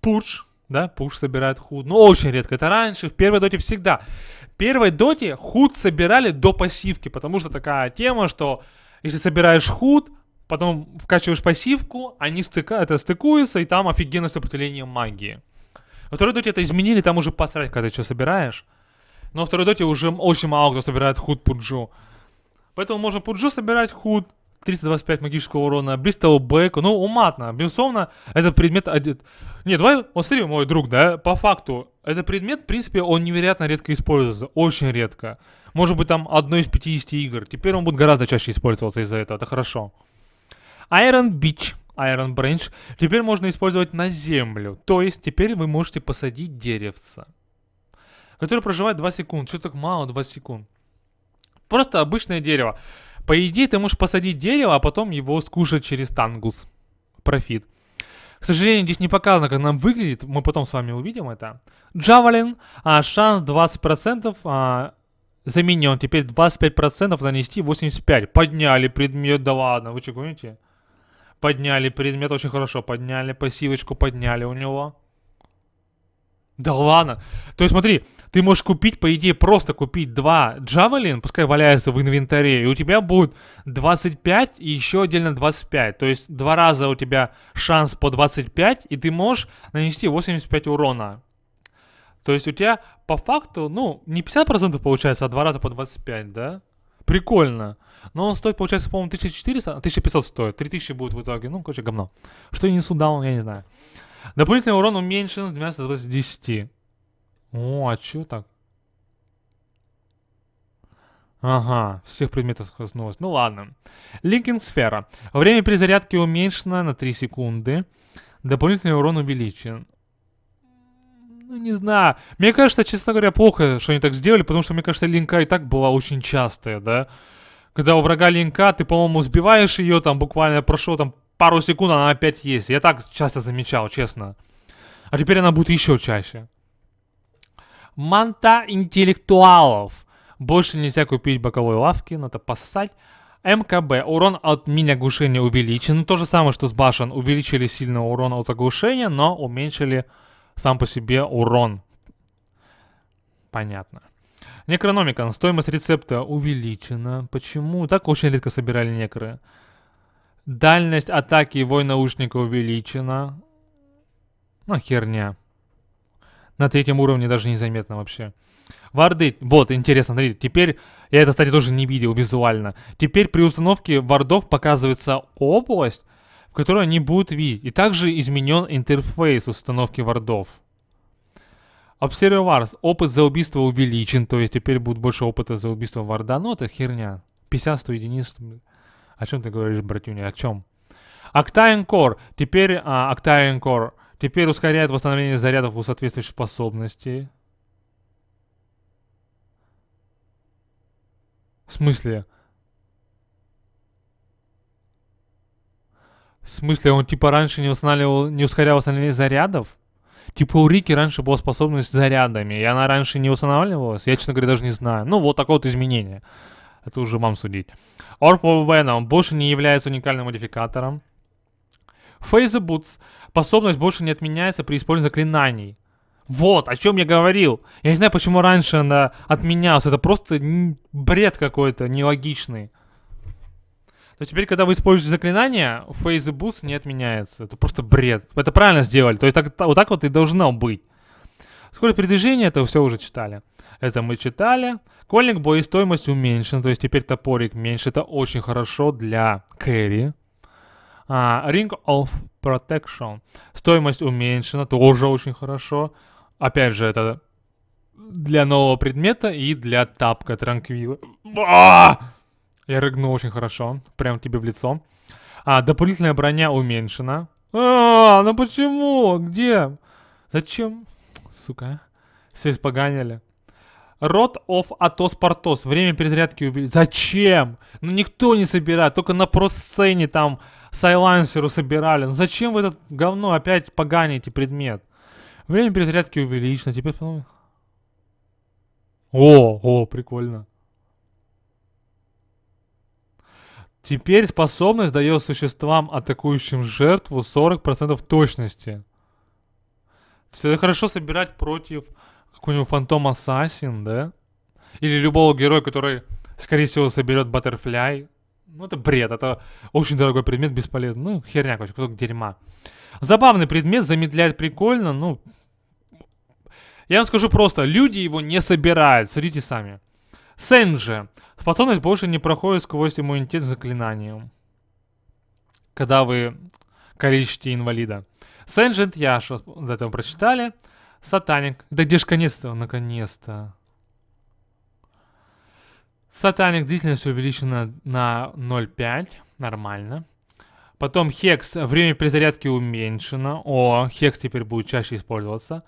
Пуш, да, Пуш собирает худ. Ну, очень редко, это раньше, в первой доте всегда. В первой доте худ собирали до пассивки, потому что такая тема, что если собираешь худ, потом вкачиваешь пассивку, они стыка, это стыкуются, и там офигенное сопротивление магии. Во второй доте это изменили, там уже посрать, когда ты что собираешь. Но во второй доте уже очень мало кто собирает худ пуджу. Поэтому можно пуджу собирать худ, 325 магического урона, Бристол Бэк, ну, уматно. Безусловно, этот предмет... Не, давай, вот смотри, мой друг, да, по факту, этот предмет, в принципе, он невероятно редко используется, очень редко. Может быть, там одно из 50 игр. Теперь он будет гораздо чаще использоваться из-за этого, это хорошо. Iron Beach, Iron Branch, теперь можно использовать на землю. То есть, теперь вы можете посадить деревца который проживает 2 секунд. Что так мало 2 секунд? Просто обычное дерево. По идее, ты можешь посадить дерево, а потом его скушать через тангус. Профит. К сожалению, здесь не показано, как нам выглядит. Мы потом с вами увидим это. Джавалин, а, шанс 20%. А, заменен. Теперь 25% нанести 85. Подняли предмет. Да ладно, вы что гоните? Подняли предмет очень хорошо. Подняли пассивочку, подняли у него. Да ладно. То есть смотри, ты можешь купить, по идее, просто купить два Джавелин, пускай валяются в инвентаре, и у тебя будет 25 и еще отдельно 25. То есть два раза у тебя шанс по 25, и ты можешь нанести 85 урона. То есть у тебя по факту, ну, не 50% получается, а два раза по 25, да? Прикольно. Но он стоит, получается, по-моему, 1400, 1500 стоит. 3000 будет в итоге. Ну, короче, говно. Что я несу дал, я не знаю. Дополнительный урон уменьшен с 12 до 10. О, а чё так? Ага, всех предметов коснулось. Ну ладно. Линкинг сфера. Время перезарядки уменьшено на 3 секунды. Дополнительный урон увеличен. Ну, не знаю. Мне кажется, честно говоря, плохо, что они так сделали, потому что, мне кажется, линка и так была очень частая, да? Когда у врага линка, ты, по-моему, сбиваешь ее, там буквально прошло там пару секунд она опять есть. Я так часто замечал, честно. А теперь она будет еще чаще. Манта интеллектуалов. Больше нельзя купить боковой лавки, надо поссать. МКБ. Урон от мини-оглушения увеличен. то же самое, что с башен. Увеличили сильно урон от оглушения, но уменьшили сам по себе урон. Понятно. Некрономикон. Стоимость рецепта увеличена. Почему? Так очень редко собирали некры. Дальность атаки его наушника увеличена. Ну, херня. На третьем уровне даже незаметно вообще. Варды, вот, интересно, смотрите, теперь, я это, кстати, тоже не видел визуально. Теперь при установке вардов показывается область, в которой они будут видеть. И также изменен интерфейс установки вардов. Observer Опыт за убийство увеличен, то есть теперь будет больше опыта за убийство варда. Ну, это херня. 50-100 единиц, блин. О чем ты говоришь, братюня, о чем? Octane Core. Теперь а, Octane Core. Теперь ускоряет восстановление зарядов у соответствующих способностей. В смысле? В смысле, он типа раньше не восстанавливал, не ускорял восстановление зарядов? Типа у Рики раньше была способность с зарядами, и она раньше не восстанавливалась? Я, честно говоря, даже не знаю. Ну, вот такое вот изменение. Это уже вам судить. Orb of Venom больше не является уникальным модификатором. Phase Boots. Способность больше не отменяется при использовании заклинаний. Вот, о чем я говорил. Я не знаю, почему раньше она отменялась. Это просто бред какой-то, нелогичный. То теперь, когда вы используете заклинание, Phase Boost не отменяется. Это просто бред. Это правильно сделали. То есть так, вот так вот и должно быть. Скорость передвижения, это все уже читали. Это мы читали. Кольник боестоимость уменьшен, то есть теперь топорик меньше. Это очень хорошо для кэри. А, Ring of Protection. Стоимость уменьшена, тоже очень хорошо. Опять же, это для нового предмета и для тапка Транквила. А! Я рыгну очень хорошо, прям тебе в лицо. А, дополнительная броня уменьшена. А, ну почему? Где? Зачем? Сука. Все испоганили. Род оф Атос Портос. Время перезарядки убили. Зачем? Ну никто не собирает. Только на просцене там Сайлансеру собирали. Ну зачем вы этот говно опять поганите предмет? Время перезарядки увеличено. Теперь... О, о, прикольно. Теперь способность дает существам, атакующим жертву, 40% точности. Все хорошо собирать против какой-нибудь Фантом Ассасин, да? Или любого героя, который, скорее всего, соберет Баттерфляй. Ну, это бред, это очень дорогой предмет, бесполезный. Ну, херня, короче, кусок дерьма. Забавный предмет, замедляет прикольно, ну... Я вам скажу просто, люди его не собирают, Смотрите сами. Сенджи. Способность больше не проходит сквозь иммунитет заклинанием. Когда вы калечите инвалида. я что до этого прочитали. Сатаник. Да где ж конец-то? Наконец-то. Сатаник длительность увеличена на 0,5. Нормально. Потом хекс. Время перезарядки уменьшено. О, хекс теперь будет чаще использоваться.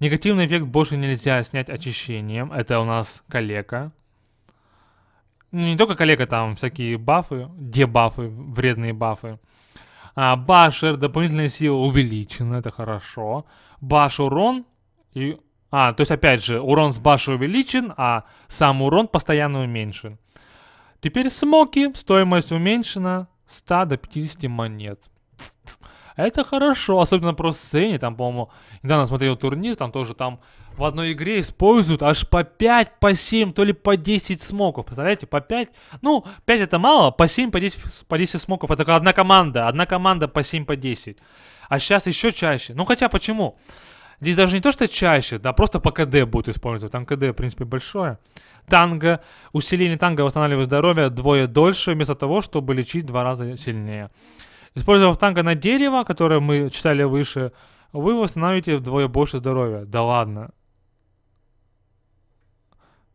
Негативный эффект больше нельзя снять очищением. Это у нас калека. Ну, не только коллега, там всякие бафы, дебафы, вредные бафы. А, башер, дополнительная сила увеличена, это хорошо баш урон и... А, то есть опять же, урон с башей увеличен, а сам урон постоянно уменьшен. Теперь смоки, стоимость уменьшена 100 до 50 монет. Это хорошо, особенно про сцене, там, по-моему, недавно смотрел турнир, там тоже там в одной игре используют аж по 5, по 7, то ли по 10 смоков, представляете, по 5, ну, 5 это мало, по 7, по 10, по 10 смоков, это одна команда, одна команда по 7, по 10 а сейчас еще чаще. Ну хотя почему? Здесь даже не то, что чаще, да, просто по КД будет использовать. Там КД, в принципе, большое. Танго. Усиление танго восстанавливает здоровье двое дольше, вместо того, чтобы лечить два раза сильнее. Использовав танго на дерево, которое мы читали выше, вы восстановите вдвое больше здоровья. Да ладно.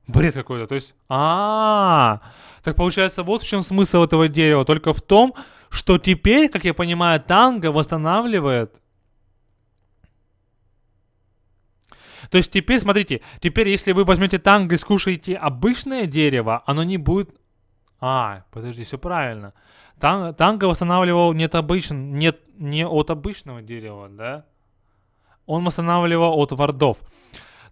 Бред какой-то. То есть, а, а, так получается, вот в чем смысл этого дерева. Только в том, что теперь, как я понимаю, танго восстанавливает То есть теперь, смотрите, теперь если вы возьмете танго и скушаете обычное дерево, оно не будет... А, подожди, все правильно. Тан... Танго восстанавливал нет обычен... нет... не от обычного дерева, да? Он восстанавливал от вардов.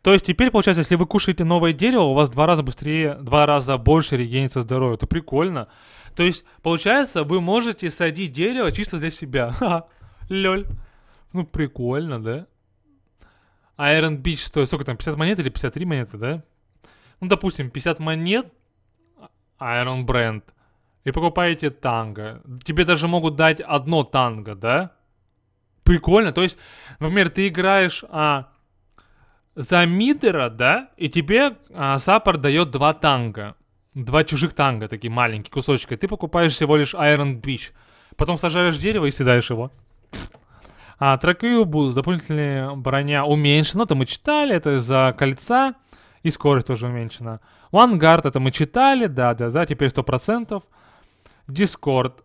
То есть теперь, получается, если вы кушаете новое дерево, у вас два раза быстрее, два раза больше регенится здоровье. Это прикольно. То есть, получается, вы можете садить дерево чисто для себя. Лёль. Ну, прикольно, да? А Iron Beach стоит сколько там, 50 монет или 53 монеты, да? Ну, допустим, 50 монет, а, Iron Brand, и покупаете танго. Тебе даже могут дать одно танго, да? Прикольно, то есть, например, ты играешь а, за мидера, да, и тебе а, саппорт дает два танго два чужих танга, такие маленькие кусочки. Ты покупаешь всего лишь Iron Beach. Потом сажаешь дерево и съедаешь его. А тракею дополнительная броня уменьшена. Это мы читали, это из-за кольца. И скорость тоже уменьшена. Вангард, это мы читали, да-да-да, теперь 100%. Дискорд.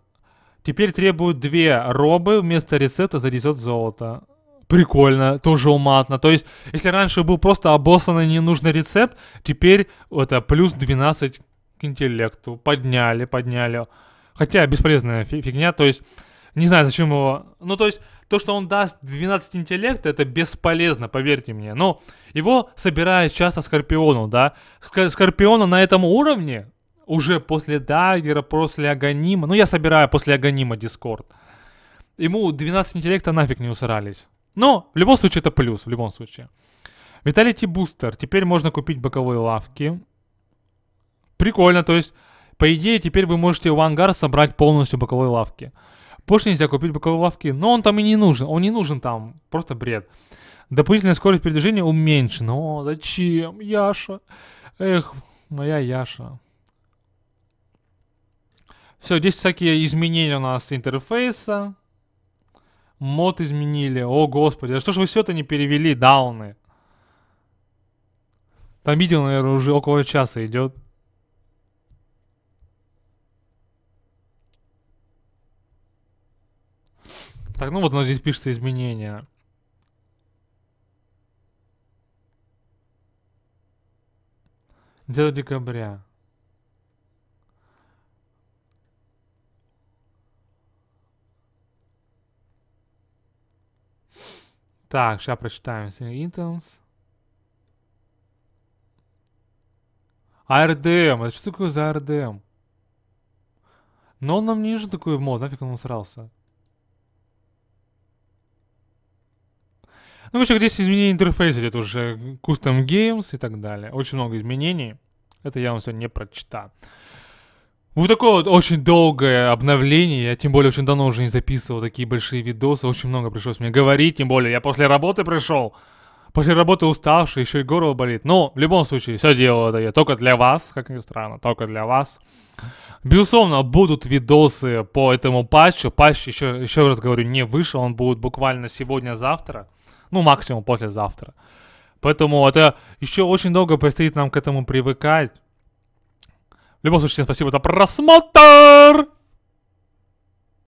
Теперь требуют две робы вместо рецепта за 900 золота. Прикольно, тоже уматно. То есть, если раньше был просто обоссанный ненужный рецепт, теперь это плюс 12 интеллекту, подняли, подняли. Хотя бесполезная фигня, то есть не знаю, зачем его... Ну, то есть, то, что он даст 12 интеллекта, это бесполезно, поверьте мне. Но его собирает часто Скорпиону, да? скорпиона на этом уровне, уже после Даггера, после Аганима... Ну, я собираю после Аганима Дискорд. Ему 12 интеллекта нафиг не усрались. Но, в любом случае, это плюс, в любом случае. Vitality бустер Теперь можно купить боковые лавки. Прикольно, то есть, по идее, теперь вы можете в ангар собрать полностью боковой лавки. Позже нельзя купить боковые лавки, но он там и не нужен, он не нужен там, просто бред. Дополнительная скорость передвижения уменьшена. О, зачем, Яша? Эх, моя Яша. Все, здесь всякие изменения у нас интерфейса. Мод изменили. О, господи, а что ж вы все это не перевели, дауны? Там видео, наверное, уже около часа идет. Так, ну вот у нас здесь пишется изменения. Дело декабря. Так, сейчас прочитаем. Items. RDM, а эм. Это что такое за RDM? Эм? Но он нам ниже такой мод, нафиг он усрался. Ну, короче, здесь изменения интерфейса это уже. Custom Games и так далее. Очень много изменений. Это я вам сегодня не прочитал. Вот такое вот очень долгое обновление. Я тем более очень давно уже не записывал такие большие видосы. Очень много пришлось мне говорить. Тем более я после работы пришел. После работы уставший, еще и горло болит. Но в любом случае, все делал это я только для вас, как ни странно, только для вас. Безусловно, будут видосы по этому патчу. Патч, еще, еще раз говорю, не вышел. Он будет буквально сегодня-завтра. Ну, максимум послезавтра. Поэтому это еще очень долго предстоит нам к этому привыкать. В любом случае, всем спасибо за просмотр!